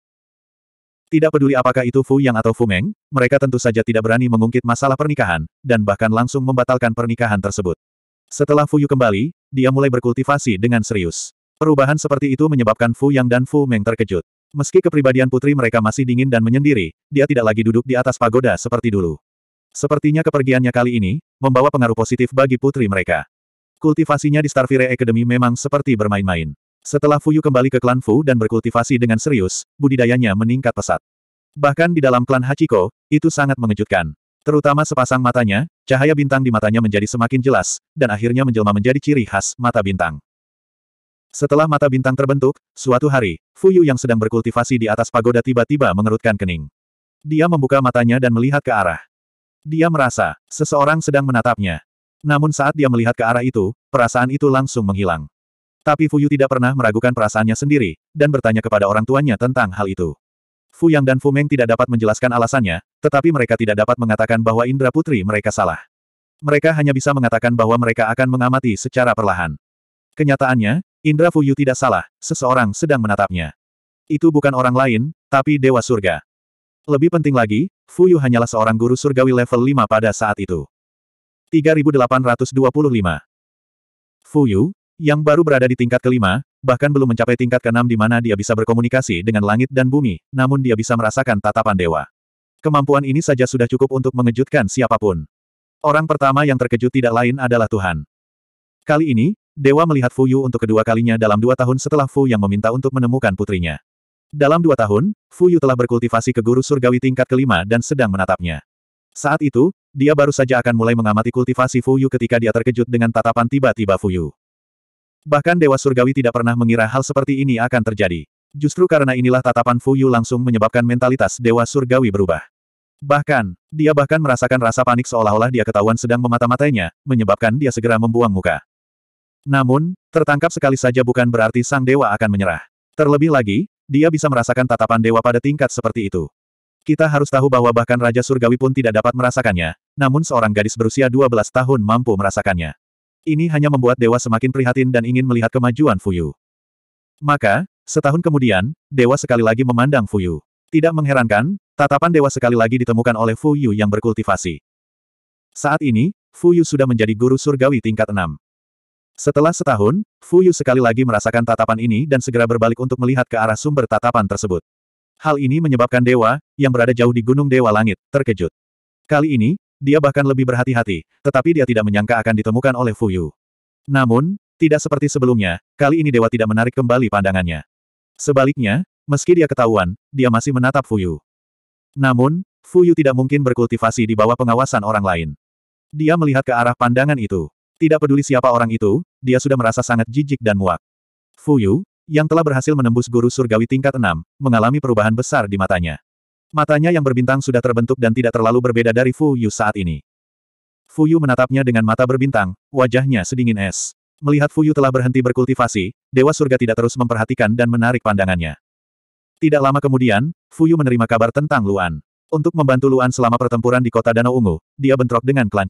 Tidak peduli apakah itu Fu Yang atau Fu Meng, mereka tentu saja tidak berani mengungkit masalah pernikahan, dan bahkan langsung membatalkan pernikahan tersebut. Setelah Fu Yu kembali, dia mulai berkultivasi dengan serius. Perubahan seperti itu menyebabkan Fu Yang dan Fu Meng terkejut. Meski kepribadian putri mereka masih dingin dan menyendiri, dia tidak lagi duduk di atas pagoda seperti dulu. Sepertinya kepergiannya kali ini, membawa pengaruh positif bagi putri mereka. Kultivasinya di Starfire Academy memang seperti bermain-main. Setelah Fuyu kembali ke klan Fu dan berkultivasi dengan serius, budidayanya meningkat pesat. Bahkan di dalam klan Hachiko, itu sangat mengejutkan. Terutama sepasang matanya, cahaya bintang di matanya menjadi semakin jelas, dan akhirnya menjelma menjadi ciri khas mata bintang. Setelah mata bintang terbentuk, suatu hari, Fuyu yang sedang berkultivasi di atas pagoda tiba-tiba mengerutkan kening. Dia membuka matanya dan melihat ke arah. Dia merasa, seseorang sedang menatapnya. Namun saat dia melihat ke arah itu, perasaan itu langsung menghilang. Tapi Fuyu tidak pernah meragukan perasaannya sendiri, dan bertanya kepada orang tuanya tentang hal itu. Fu Yang dan Fu Meng tidak dapat menjelaskan alasannya, tetapi mereka tidak dapat mengatakan bahwa indera putri mereka salah. Mereka hanya bisa mengatakan bahwa mereka akan mengamati secara perlahan. Kenyataannya, indera Fuyu tidak salah, seseorang sedang menatapnya. Itu bukan orang lain, tapi Dewa Surga. Lebih penting lagi, Fuyu hanyalah seorang guru surgawi level 5 pada saat itu. 3825 Fuyu, yang baru berada di tingkat kelima, bahkan belum mencapai tingkat keenam di mana dia bisa berkomunikasi dengan langit dan bumi, namun dia bisa merasakan tatapan dewa. Kemampuan ini saja sudah cukup untuk mengejutkan siapapun. Orang pertama yang terkejut tidak lain adalah Tuhan. Kali ini, Dewa melihat Fu Yu untuk kedua kalinya dalam dua tahun setelah Fu yang meminta untuk menemukan putrinya. Dalam dua tahun, Fu Yu telah berkultivasi ke guru surgawi tingkat kelima dan sedang menatapnya. Saat itu, dia baru saja akan mulai mengamati kultivasi Fuyu ketika dia terkejut dengan tatapan tiba-tiba Fuyu. Bahkan Dewa Surgawi tidak pernah mengira hal seperti ini akan terjadi. Justru karena inilah tatapan Fu Yu langsung menyebabkan mentalitas Dewa Surgawi berubah. Bahkan, dia bahkan merasakan rasa panik seolah-olah dia ketahuan sedang memata-matainya, menyebabkan dia segera membuang muka. Namun, tertangkap sekali saja bukan berarti sang dewa akan menyerah. Terlebih lagi, dia bisa merasakan tatapan dewa pada tingkat seperti itu. Kita harus tahu bahwa bahkan Raja Surgawi pun tidak dapat merasakannya, namun seorang gadis berusia 12 tahun mampu merasakannya. Ini hanya membuat dewa semakin prihatin dan ingin melihat kemajuan Fuyu. Maka, setahun kemudian, dewa sekali lagi memandang Fuyu. Tidak mengherankan, tatapan dewa sekali lagi ditemukan oleh Fuyu yang berkultivasi. Saat ini, Fuyu sudah menjadi guru surgawi tingkat 6. Setelah setahun, Fuyu sekali lagi merasakan tatapan ini dan segera berbalik untuk melihat ke arah sumber tatapan tersebut. Hal ini menyebabkan dewa, yang berada jauh di gunung dewa langit, terkejut. Kali ini, dia bahkan lebih berhati-hati, tetapi dia tidak menyangka akan ditemukan oleh Fuyu. Namun, tidak seperti sebelumnya, kali ini dewa tidak menarik kembali pandangannya. Sebaliknya, meski dia ketahuan, dia masih menatap Fuyu. Namun, Fuyu tidak mungkin berkultivasi di bawah pengawasan orang lain. Dia melihat ke arah pandangan itu. Tidak peduli siapa orang itu, dia sudah merasa sangat jijik dan muak. Fuyu, yang telah berhasil menembus guru surgawi tingkat 6, mengalami perubahan besar di matanya. Matanya yang berbintang sudah terbentuk dan tidak terlalu berbeda dari Fu Yu saat ini. Fu Yu menatapnya dengan mata berbintang, wajahnya sedingin es. Melihat Fu Yu telah berhenti berkultivasi, Dewa Surga tidak terus memperhatikan dan menarik pandangannya. Tidak lama kemudian, Fu Yu menerima kabar tentang Luan. Untuk membantu Luan selama pertempuran di kota Danau Ungu, dia bentrok dengan klan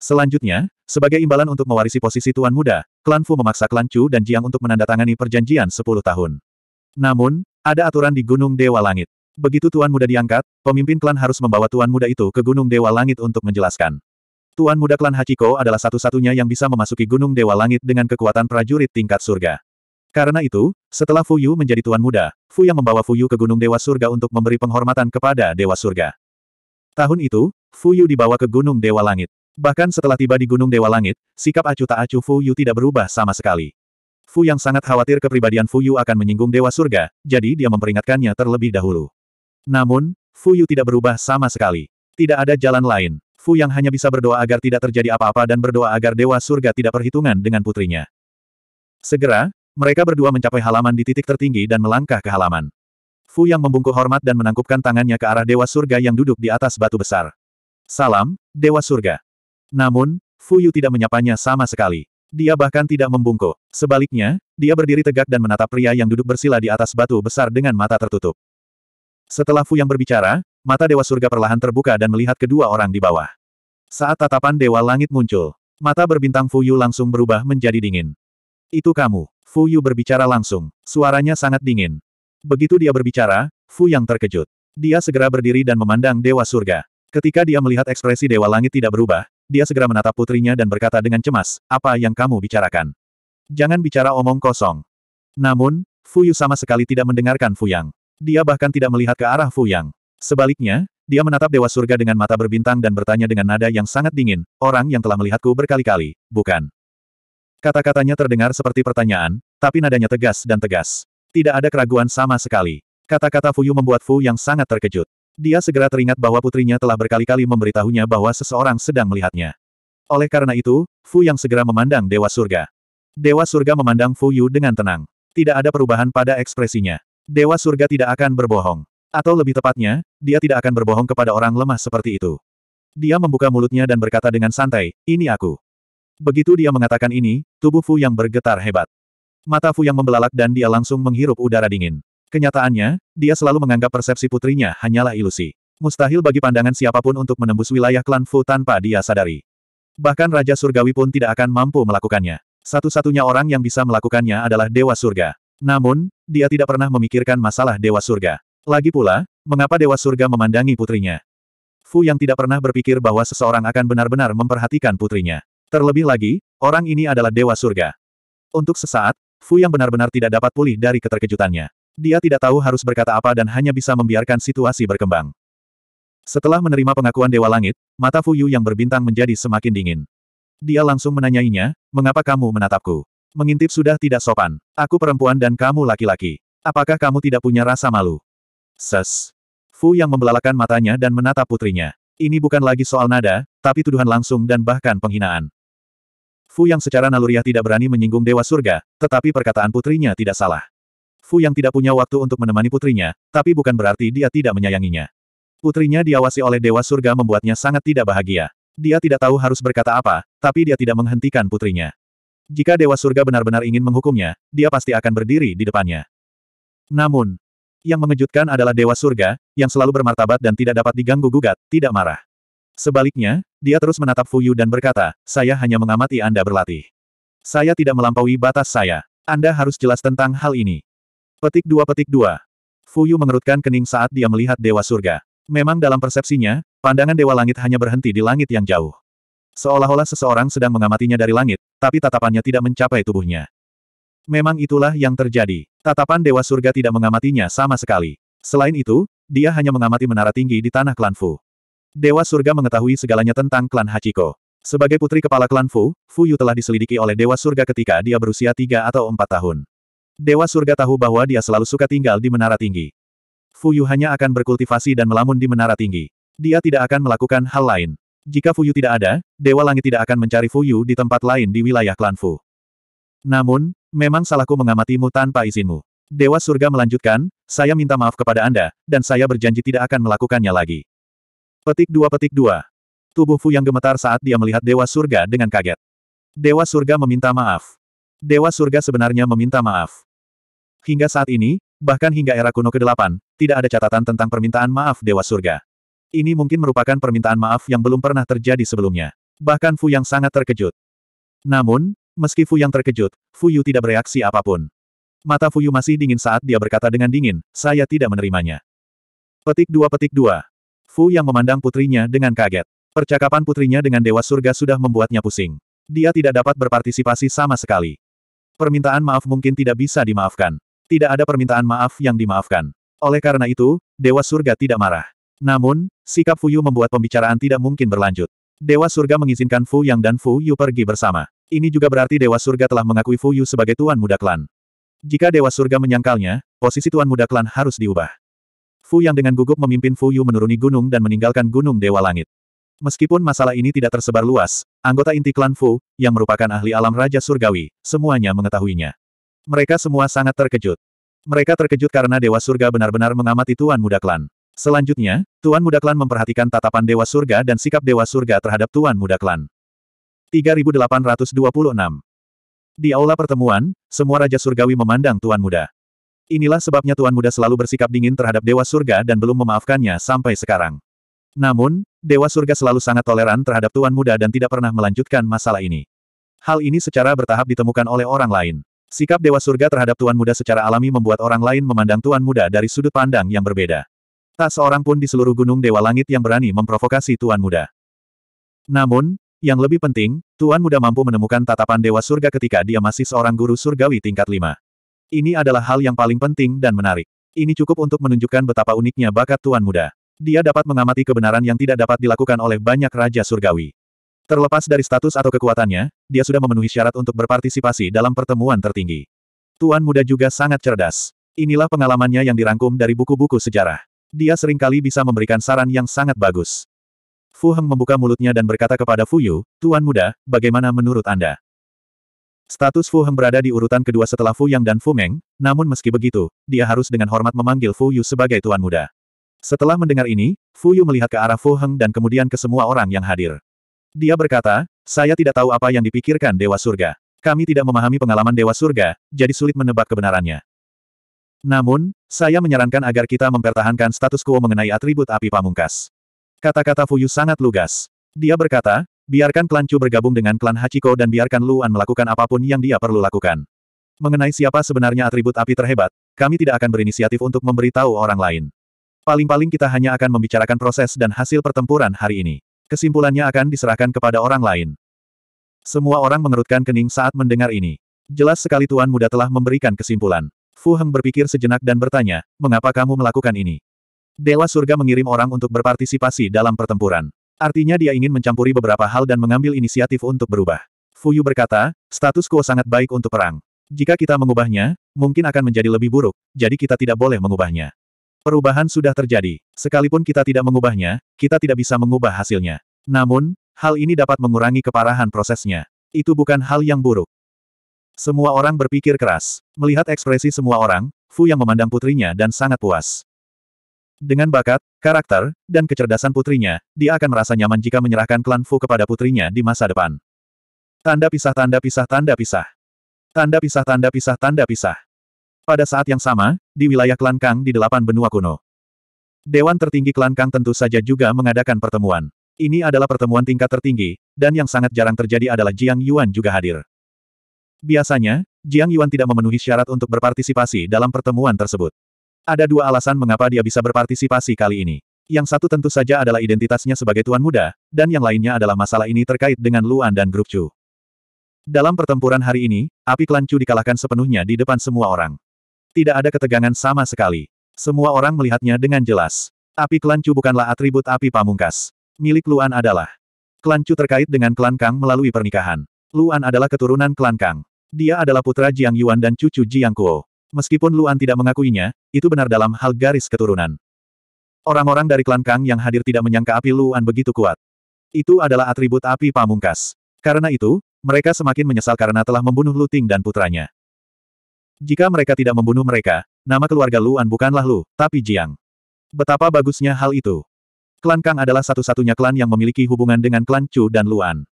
Selanjutnya, sebagai imbalan untuk mewarisi posisi Tuan Muda, klan Fu memaksa klan Chu dan Jiang untuk menandatangani perjanjian 10 tahun. Namun, ada aturan di Gunung Dewa Langit. Begitu Tuan Muda diangkat, pemimpin klan harus membawa Tuan Muda itu ke Gunung Dewa Langit untuk menjelaskan. Tuan Muda klan Hachiko adalah satu-satunya yang bisa memasuki Gunung Dewa Langit dengan kekuatan prajurit tingkat surga. Karena itu, setelah Fuyu menjadi Tuan Muda, Fu yang membawa Fuyu ke Gunung Dewa Surga untuk memberi penghormatan kepada Dewa Surga. Tahun itu, Fuyu dibawa ke Gunung Dewa Langit. Bahkan setelah tiba di Gunung Dewa Langit, sikap acuh tak acuh Fuyu tidak berubah sama sekali. Fu yang sangat khawatir kepribadian Fuyu akan menyinggung Dewa Surga, jadi dia memperingatkannya terlebih dahulu. Namun, Fu Yu tidak berubah sama sekali. Tidak ada jalan lain. Fu yang hanya bisa berdoa agar tidak terjadi apa-apa dan berdoa agar Dewa Surga tidak perhitungan dengan putrinya. Segera, mereka berdua mencapai halaman di titik tertinggi dan melangkah ke halaman. Fu yang membungkuk hormat dan menangkupkan tangannya ke arah Dewa Surga yang duduk di atas batu besar. Salam, Dewa Surga. Namun, Fu Yu tidak menyapanya sama sekali. Dia bahkan tidak membungkuk. Sebaliknya, dia berdiri tegak dan menatap pria yang duduk bersila di atas batu besar dengan mata tertutup. Setelah Fu yang berbicara, mata Dewa Surga perlahan terbuka dan melihat kedua orang di bawah. Saat tatapan Dewa Langit muncul, mata berbintang Fu Yu langsung berubah menjadi dingin. Itu kamu. Fu Yu berbicara langsung. Suaranya sangat dingin. Begitu dia berbicara, Fu yang terkejut. Dia segera berdiri dan memandang Dewa Surga. Ketika dia melihat ekspresi Dewa Langit tidak berubah, dia segera menatap putrinya dan berkata dengan cemas, apa yang kamu bicarakan? Jangan bicara omong kosong. Namun, Fu Yu sama sekali tidak mendengarkan Fu Yang. Dia bahkan tidak melihat ke arah Fu Yang. Sebaliknya, dia menatap Dewa Surga dengan mata berbintang dan bertanya dengan nada yang sangat dingin, orang yang telah melihatku berkali-kali, bukan? Kata-katanya terdengar seperti pertanyaan, tapi nadanya tegas dan tegas. Tidak ada keraguan sama sekali. Kata-kata Fu Yu membuat Fu yang sangat terkejut. Dia segera teringat bahwa putrinya telah berkali-kali memberitahunya bahwa seseorang sedang melihatnya. Oleh karena itu, Fu yang segera memandang Dewa Surga. Dewa Surga memandang Fu Yu dengan tenang. Tidak ada perubahan pada ekspresinya. Dewa surga tidak akan berbohong. Atau lebih tepatnya, dia tidak akan berbohong kepada orang lemah seperti itu. Dia membuka mulutnya dan berkata dengan santai, ini aku. Begitu dia mengatakan ini, tubuh Fu yang bergetar hebat. Mata Fu yang membelalak dan dia langsung menghirup udara dingin. Kenyataannya, dia selalu menganggap persepsi putrinya hanyalah ilusi. Mustahil bagi pandangan siapapun untuk menembus wilayah klan Fu tanpa dia sadari. Bahkan Raja Surgawi pun tidak akan mampu melakukannya. Satu-satunya orang yang bisa melakukannya adalah Dewa Surga. Namun, dia tidak pernah memikirkan masalah Dewa Surga. Lagi pula, mengapa Dewa Surga memandangi putrinya? Fu yang tidak pernah berpikir bahwa seseorang akan benar-benar memperhatikan putrinya. Terlebih lagi, orang ini adalah Dewa Surga. Untuk sesaat, Fu yang benar-benar tidak dapat pulih dari keterkejutannya. Dia tidak tahu harus berkata apa dan hanya bisa membiarkan situasi berkembang. Setelah menerima pengakuan Dewa Langit, mata Fu Yu yang berbintang menjadi semakin dingin. Dia langsung menanyainya, mengapa kamu menatapku? Mengintip sudah tidak sopan. Aku perempuan dan kamu laki-laki. Apakah kamu tidak punya rasa malu? Ses. Fu yang membelalakan matanya dan menatap putrinya. Ini bukan lagi soal nada, tapi tuduhan langsung dan bahkan penghinaan. Fu yang secara naluriah tidak berani menyinggung Dewa Surga, tetapi perkataan putrinya tidak salah. Fu yang tidak punya waktu untuk menemani putrinya, tapi bukan berarti dia tidak menyayanginya. Putrinya diawasi oleh Dewa Surga membuatnya sangat tidak bahagia. Dia tidak tahu harus berkata apa, tapi dia tidak menghentikan putrinya. Jika Dewa Surga benar-benar ingin menghukumnya, dia pasti akan berdiri di depannya. Namun, yang mengejutkan adalah Dewa Surga, yang selalu bermartabat dan tidak dapat diganggu-gugat, tidak marah. Sebaliknya, dia terus menatap Fuyu dan berkata, saya hanya mengamati Anda berlatih. Saya tidak melampaui batas saya. Anda harus jelas tentang hal ini. Petik dua petik dua. Fuyu mengerutkan kening saat dia melihat Dewa Surga. Memang dalam persepsinya, pandangan Dewa Langit hanya berhenti di langit yang jauh. Seolah-olah seseorang sedang mengamatinya dari langit, tapi tatapannya tidak mencapai tubuhnya. Memang itulah yang terjadi. Tatapan Dewa Surga tidak mengamatinya sama sekali. Selain itu, dia hanya mengamati menara tinggi di tanah klan Fu. Dewa Surga mengetahui segalanya tentang klan Hachiko. Sebagai putri kepala klan Fu, Fu Yu telah diselidiki oleh Dewa Surga ketika dia berusia tiga atau empat tahun. Dewa Surga tahu bahwa dia selalu suka tinggal di menara tinggi. Fu Yu hanya akan berkultivasi dan melamun di menara tinggi. Dia tidak akan melakukan hal lain. Jika Fuyu tidak ada, Dewa Langit tidak akan mencari Fuyu di tempat lain di wilayah klan Fu. Namun, memang salahku mengamatimu tanpa izinmu. Dewa Surga melanjutkan, saya minta maaf kepada Anda, dan saya berjanji tidak akan melakukannya lagi. Petik dua petik dua. Tubuh Fu yang gemetar saat dia melihat Dewa Surga dengan kaget. Dewa Surga meminta maaf. Dewa Surga sebenarnya meminta maaf. Hingga saat ini, bahkan hingga era kuno ke-8, tidak ada catatan tentang permintaan maaf Dewa Surga. Ini mungkin merupakan permintaan maaf yang belum pernah terjadi sebelumnya. Bahkan Fu Yang sangat terkejut. Namun, meski Fu Yang terkejut, Fu Yu tidak bereaksi apapun. Mata Fu Yu masih dingin saat dia berkata dengan dingin, saya tidak menerimanya. Petik dua petik dua. Fu Yang memandang putrinya dengan kaget. Percakapan putrinya dengan Dewa Surga sudah membuatnya pusing. Dia tidak dapat berpartisipasi sama sekali. Permintaan maaf mungkin tidak bisa dimaafkan. Tidak ada permintaan maaf yang dimaafkan. Oleh karena itu, Dewa Surga tidak marah. Namun, sikap Fu Yu membuat pembicaraan tidak mungkin berlanjut. Dewa surga mengizinkan Fu Yang dan Fu Yu pergi bersama. Ini juga berarti Dewa surga telah mengakui Fu Yu sebagai tuan muda klan. Jika Dewa surga menyangkalnya, posisi tuan muda klan harus diubah. Fu Yang dengan gugup memimpin Fu Yu menuruni gunung dan meninggalkan gunung Dewa Langit. Meskipun masalah ini tidak tersebar luas, anggota inti klan Fu, yang merupakan ahli alam Raja Surgawi, semuanya mengetahuinya. Mereka semua sangat terkejut. Mereka terkejut karena Dewa Surga benar-benar mengamati Tuan Muda Klan. Selanjutnya, Tuan Muda Klan memperhatikan tatapan Dewa Surga dan sikap Dewa Surga terhadap Tuan Muda Klan. 3826 Di aula pertemuan, semua Raja Surgawi memandang Tuan Muda. Inilah sebabnya Tuan Muda selalu bersikap dingin terhadap Dewa Surga dan belum memaafkannya sampai sekarang. Namun, Dewa Surga selalu sangat toleran terhadap Tuan Muda dan tidak pernah melanjutkan masalah ini. Hal ini secara bertahap ditemukan oleh orang lain. Sikap Dewa Surga terhadap Tuan Muda secara alami membuat orang lain memandang Tuan Muda dari sudut pandang yang berbeda. Tak seorang pun di seluruh gunung Dewa Langit yang berani memprovokasi Tuan Muda. Namun, yang lebih penting, Tuan Muda mampu menemukan tatapan Dewa Surga ketika dia masih seorang guru surgawi tingkat 5. Ini adalah hal yang paling penting dan menarik. Ini cukup untuk menunjukkan betapa uniknya bakat Tuan Muda. Dia dapat mengamati kebenaran yang tidak dapat dilakukan oleh banyak Raja Surgawi. Terlepas dari status atau kekuatannya, dia sudah memenuhi syarat untuk berpartisipasi dalam pertemuan tertinggi. Tuan Muda juga sangat cerdas. Inilah pengalamannya yang dirangkum dari buku-buku sejarah. Dia seringkali bisa memberikan saran yang sangat bagus. Fu Heng membuka mulutnya dan berkata kepada Fu Yu, Tuan Muda, bagaimana menurut Anda? Status Fu Heng berada di urutan kedua setelah Fu Yang dan Fu Meng, namun meski begitu, dia harus dengan hormat memanggil Fu Yu sebagai Tuan Muda. Setelah mendengar ini, Fu Yu melihat ke arah Fu Heng dan kemudian ke semua orang yang hadir. Dia berkata, saya tidak tahu apa yang dipikirkan Dewa Surga. Kami tidak memahami pengalaman Dewa Surga, jadi sulit menebak kebenarannya. Namun, saya menyarankan agar kita mempertahankan status quo mengenai atribut api pamungkas. Kata-kata Fuyu sangat lugas. Dia berkata, biarkan klan Chu bergabung dengan klan Hachiko dan biarkan Luan melakukan apapun yang dia perlu lakukan. Mengenai siapa sebenarnya atribut api terhebat, kami tidak akan berinisiatif untuk memberitahu orang lain. Paling-paling kita hanya akan membicarakan proses dan hasil pertempuran hari ini. Kesimpulannya akan diserahkan kepada orang lain. Semua orang mengerutkan kening saat mendengar ini. Jelas sekali Tuan Muda telah memberikan kesimpulan. Fu Heng berpikir sejenak dan bertanya, mengapa kamu melakukan ini? Dewa surga mengirim orang untuk berpartisipasi dalam pertempuran. Artinya dia ingin mencampuri beberapa hal dan mengambil inisiatif untuk berubah. Fu Yu berkata, status quo sangat baik untuk perang. Jika kita mengubahnya, mungkin akan menjadi lebih buruk, jadi kita tidak boleh mengubahnya. Perubahan sudah terjadi. Sekalipun kita tidak mengubahnya, kita tidak bisa mengubah hasilnya. Namun, hal ini dapat mengurangi keparahan prosesnya. Itu bukan hal yang buruk. Semua orang berpikir keras. Melihat ekspresi semua orang, Fu yang memandang putrinya dan sangat puas. Dengan bakat, karakter, dan kecerdasan putrinya, dia akan merasa nyaman jika menyerahkan klan Fu kepada putrinya di masa depan. Tanda pisah tanda pisah tanda pisah. Tanda pisah tanda pisah tanda pisah. Pada saat yang sama, di wilayah klan Kang di delapan benua kuno. Dewan tertinggi klan Kang tentu saja juga mengadakan pertemuan. Ini adalah pertemuan tingkat tertinggi, dan yang sangat jarang terjadi adalah Jiang Yuan juga hadir. Biasanya, Jiang Yuan tidak memenuhi syarat untuk berpartisipasi dalam pertemuan tersebut. Ada dua alasan mengapa dia bisa berpartisipasi kali ini. Yang satu tentu saja adalah identitasnya sebagai tuan muda, dan yang lainnya adalah masalah ini terkait dengan Luan dan grup Chu. Dalam pertempuran hari ini, api klan Chu dikalahkan sepenuhnya di depan semua orang. Tidak ada ketegangan sama sekali. Semua orang melihatnya dengan jelas. Api klan Chu bukanlah atribut api pamungkas. Milik Luan adalah klan Chu terkait dengan klan Kang melalui pernikahan. Luan adalah keturunan klan Kang. Dia adalah putra Jiang Yuan dan cucu Jiang Kuo. Meskipun Luan tidak mengakuinya, itu benar dalam hal garis keturunan. Orang-orang dari klan Kang yang hadir tidak menyangka api Luan begitu kuat. Itu adalah atribut api pamungkas. Karena itu, mereka semakin menyesal karena telah membunuh Luting dan putranya. Jika mereka tidak membunuh mereka, nama keluarga Luan bukanlah Lu, tapi Jiang. Betapa bagusnya hal itu. Klan Kang adalah satu-satunya klan yang memiliki hubungan dengan klan Chu dan Luan.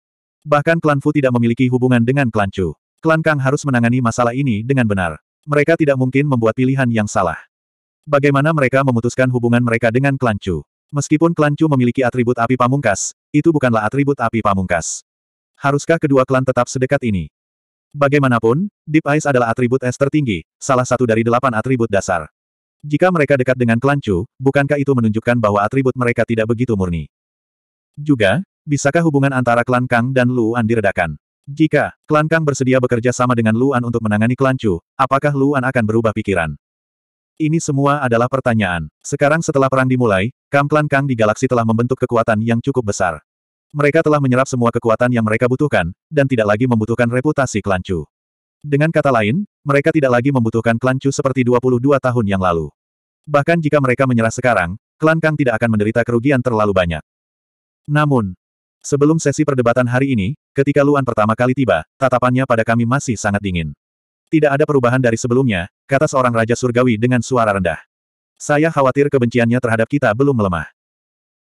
Bahkan klan Fu tidak memiliki hubungan dengan klan Chu. Klan Kang harus menangani masalah ini dengan benar. Mereka tidak mungkin membuat pilihan yang salah. Bagaimana mereka memutuskan hubungan mereka dengan klan Chu? Meskipun klan Chu memiliki atribut api pamungkas, itu bukanlah atribut api pamungkas. Haruskah kedua klan tetap sedekat ini? Bagaimanapun, Deep Ice adalah atribut es tertinggi, salah satu dari delapan atribut dasar. Jika mereka dekat dengan klan Chu, bukankah itu menunjukkan bahwa atribut mereka tidak begitu murni? Juga, Bisakah hubungan antara klan Kang dan Luan diredakan? Jika klan Kang bersedia bekerja sama dengan Luan untuk menangani klan Chu, apakah Luan akan berubah pikiran? Ini semua adalah pertanyaan. Sekarang setelah perang dimulai, Kam klan Kang di galaksi telah membentuk kekuatan yang cukup besar. Mereka telah menyerap semua kekuatan yang mereka butuhkan, dan tidak lagi membutuhkan reputasi klan Chu. Dengan kata lain, mereka tidak lagi membutuhkan klan Chu seperti 22 tahun yang lalu. Bahkan jika mereka menyerah sekarang, klan Kang tidak akan menderita kerugian terlalu banyak. Namun, Sebelum sesi perdebatan hari ini, ketika Luan pertama kali tiba, tatapannya pada kami masih sangat dingin. Tidak ada perubahan dari sebelumnya, kata seorang Raja Surgawi dengan suara rendah. Saya khawatir kebenciannya terhadap kita belum melemah.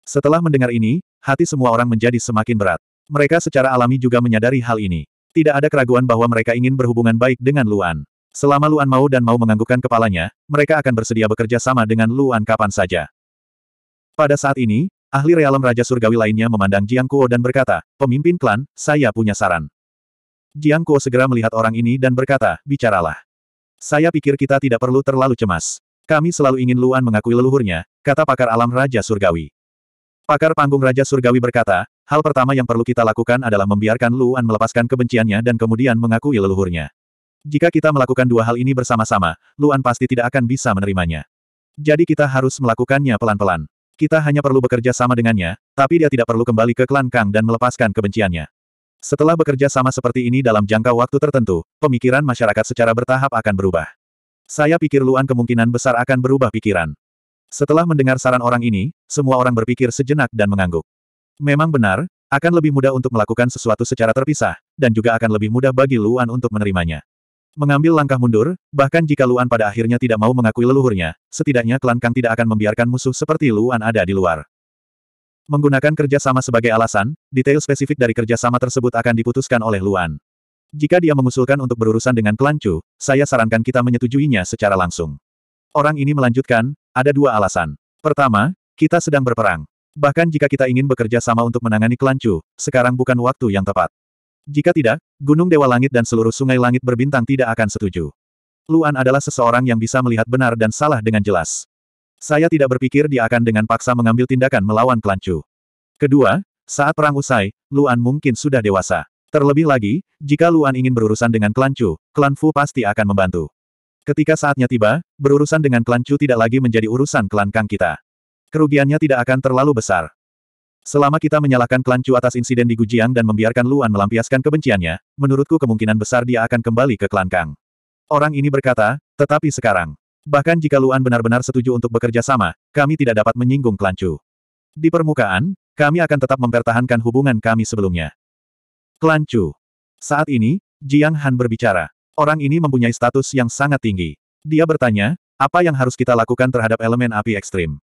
Setelah mendengar ini, hati semua orang menjadi semakin berat. Mereka secara alami juga menyadari hal ini. Tidak ada keraguan bahwa mereka ingin berhubungan baik dengan Luan. Selama Luan mau dan mau menganggukkan kepalanya, mereka akan bersedia bekerja sama dengan Luan kapan saja. Pada saat ini, Ahli realem Raja Surgawi lainnya memandang Jiang Kuo dan berkata, pemimpin klan, saya punya saran. Jiang Kuo segera melihat orang ini dan berkata, bicaralah. Saya pikir kita tidak perlu terlalu cemas. Kami selalu ingin Luan mengakui leluhurnya, kata pakar alam Raja Surgawi. Pakar panggung Raja Surgawi berkata, hal pertama yang perlu kita lakukan adalah membiarkan Luan melepaskan kebenciannya dan kemudian mengakui leluhurnya. Jika kita melakukan dua hal ini bersama-sama, Luan pasti tidak akan bisa menerimanya. Jadi kita harus melakukannya pelan-pelan. Kita hanya perlu bekerja sama dengannya, tapi dia tidak perlu kembali ke klan Kang dan melepaskan kebenciannya. Setelah bekerja sama seperti ini dalam jangka waktu tertentu, pemikiran masyarakat secara bertahap akan berubah. Saya pikir Luan kemungkinan besar akan berubah pikiran. Setelah mendengar saran orang ini, semua orang berpikir sejenak dan mengangguk. Memang benar, akan lebih mudah untuk melakukan sesuatu secara terpisah, dan juga akan lebih mudah bagi Luan untuk menerimanya. Mengambil langkah mundur, bahkan jika Luan pada akhirnya tidak mau mengakui leluhurnya, setidaknya klan Kang tidak akan membiarkan musuh seperti Luan ada di luar. Menggunakan kerjasama sebagai alasan, detail spesifik dari kerjasama tersebut akan diputuskan oleh Luan. Jika dia mengusulkan untuk berurusan dengan klan Chu, saya sarankan kita menyetujuinya secara langsung. Orang ini melanjutkan, ada dua alasan. Pertama, kita sedang berperang. Bahkan jika kita ingin bekerja sama untuk menangani klan Chu, sekarang bukan waktu yang tepat. Jika tidak, Gunung Dewa Langit dan seluruh sungai langit berbintang tidak akan setuju. Luan adalah seseorang yang bisa melihat benar dan salah dengan jelas. Saya tidak berpikir dia akan dengan paksa mengambil tindakan melawan Chu. Kedua, saat perang usai, Luan mungkin sudah dewasa. Terlebih lagi, jika Luan ingin berurusan dengan Chu, Klan Fu pasti akan membantu. Ketika saatnya tiba, berurusan dengan Klan Chu tidak lagi menjadi urusan Klan Kang kita. Kerugiannya tidak akan terlalu besar. Selama kita menyalahkan klan atas insiden di Gujiang dan membiarkan Luan melampiaskan kebenciannya, menurutku kemungkinan besar dia akan kembali ke klan Kang. Orang ini berkata, tetapi sekarang. Bahkan jika Luan benar-benar setuju untuk bekerja sama, kami tidak dapat menyinggung klan Di permukaan, kami akan tetap mempertahankan hubungan kami sebelumnya. Klan Saat ini, Jiang Han berbicara. Orang ini mempunyai status yang sangat tinggi. Dia bertanya, apa yang harus kita lakukan terhadap elemen api ekstrim?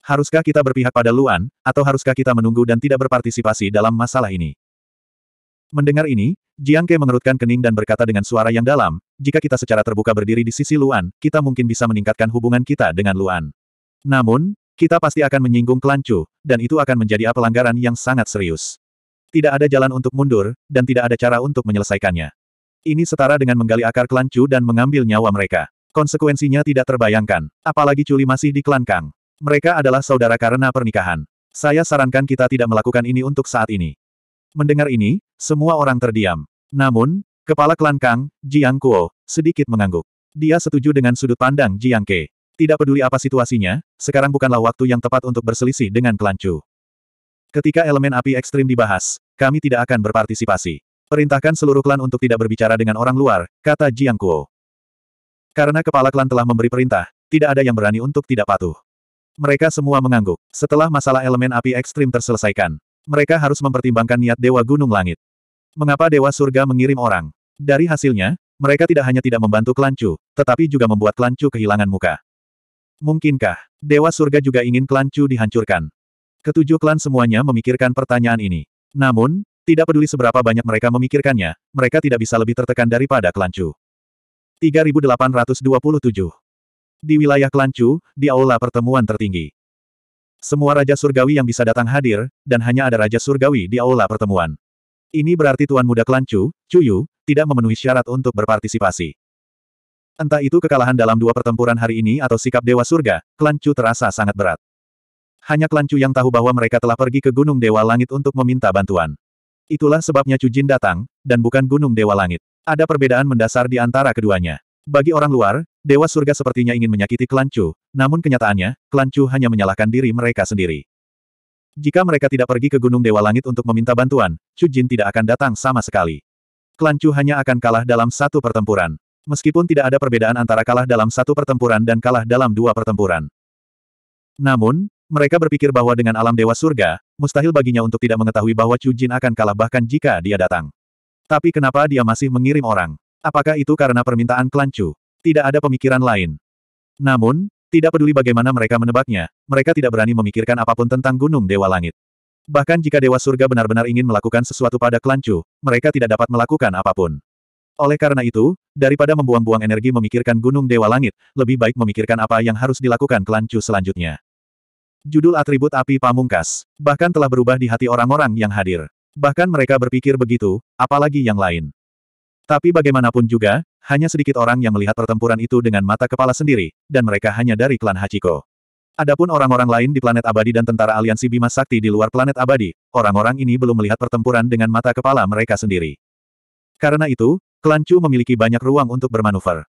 Haruskah kita berpihak pada Luan, atau haruskah kita menunggu dan tidak berpartisipasi dalam masalah ini? Mendengar ini, Jiang Ke mengerutkan kening dan berkata dengan suara yang dalam, jika kita secara terbuka berdiri di sisi Luan, kita mungkin bisa meningkatkan hubungan kita dengan Luan. Namun, kita pasti akan menyinggung Kelancu, dan itu akan menjadi pelanggaran yang sangat serius. Tidak ada jalan untuk mundur, dan tidak ada cara untuk menyelesaikannya. Ini setara dengan menggali akar Kelancu dan mengambil nyawa mereka. Konsekuensinya tidak terbayangkan, apalagi Culi masih di Klan mereka adalah saudara karena pernikahan. Saya sarankan kita tidak melakukan ini untuk saat ini. Mendengar ini, semua orang terdiam. Namun, kepala klan Kang, Jiang Kuo, sedikit mengangguk. Dia setuju dengan sudut pandang Jiang Ke. Tidak peduli apa situasinya, sekarang bukanlah waktu yang tepat untuk berselisih dengan klan Chu. Ketika elemen api ekstrim dibahas, kami tidak akan berpartisipasi. Perintahkan seluruh klan untuk tidak berbicara dengan orang luar, kata Jiang Kuo. Karena kepala klan telah memberi perintah, tidak ada yang berani untuk tidak patuh. Mereka semua mengangguk. Setelah masalah elemen api ekstrim terselesaikan, mereka harus mempertimbangkan niat Dewa Gunung Langit. Mengapa Dewa Surga mengirim orang? Dari hasilnya, mereka tidak hanya tidak membantu Kelancu, tetapi juga membuat Kelancu kehilangan muka. Mungkinkah, Dewa Surga juga ingin Kelancu dihancurkan? Ketujuh klan semuanya memikirkan pertanyaan ini. Namun, tidak peduli seberapa banyak mereka memikirkannya, mereka tidak bisa lebih tertekan daripada Kelancu. 3827 di wilayah Kelancu, di aula pertemuan tertinggi. Semua Raja Surgawi yang bisa datang hadir, dan hanya ada Raja Surgawi di aula pertemuan. Ini berarti Tuan Muda Kelancu, Cuyu, tidak memenuhi syarat untuk berpartisipasi. Entah itu kekalahan dalam dua pertempuran hari ini atau sikap Dewa Surga, Kelancu terasa sangat berat. Hanya Kelancu yang tahu bahwa mereka telah pergi ke Gunung Dewa Langit untuk meminta bantuan. Itulah sebabnya Cujin datang, dan bukan Gunung Dewa Langit. Ada perbedaan mendasar di antara keduanya. Bagi orang luar, Dewa Surga sepertinya ingin menyakiti klan Chu, namun kenyataannya, klan Chu hanya menyalahkan diri mereka sendiri. Jika mereka tidak pergi ke Gunung Dewa Langit untuk meminta bantuan, Chu Jin tidak akan datang sama sekali. Klan Chu hanya akan kalah dalam satu pertempuran. Meskipun tidak ada perbedaan antara kalah dalam satu pertempuran dan kalah dalam dua pertempuran. Namun, mereka berpikir bahwa dengan alam Dewa Surga, mustahil baginya untuk tidak mengetahui bahwa Chu Jin akan kalah bahkan jika dia datang. Tapi kenapa dia masih mengirim orang? Apakah itu karena permintaan klan Tidak ada pemikiran lain. Namun, tidak peduli bagaimana mereka menebaknya, mereka tidak berani memikirkan apapun tentang Gunung Dewa Langit. Bahkan jika Dewa Surga benar-benar ingin melakukan sesuatu pada klan mereka tidak dapat melakukan apapun. Oleh karena itu, daripada membuang-buang energi memikirkan Gunung Dewa Langit, lebih baik memikirkan apa yang harus dilakukan klan selanjutnya. Judul atribut api pamungkas, bahkan telah berubah di hati orang-orang yang hadir. Bahkan mereka berpikir begitu, apalagi yang lain. Tapi bagaimanapun juga, hanya sedikit orang yang melihat pertempuran itu dengan mata kepala sendiri, dan mereka hanya dari klan Hachiko. Adapun orang-orang lain di planet abadi dan tentara aliansi Bima Sakti di luar planet abadi, orang-orang ini belum melihat pertempuran dengan mata kepala mereka sendiri. Karena itu, klan Chu memiliki banyak ruang untuk bermanuver.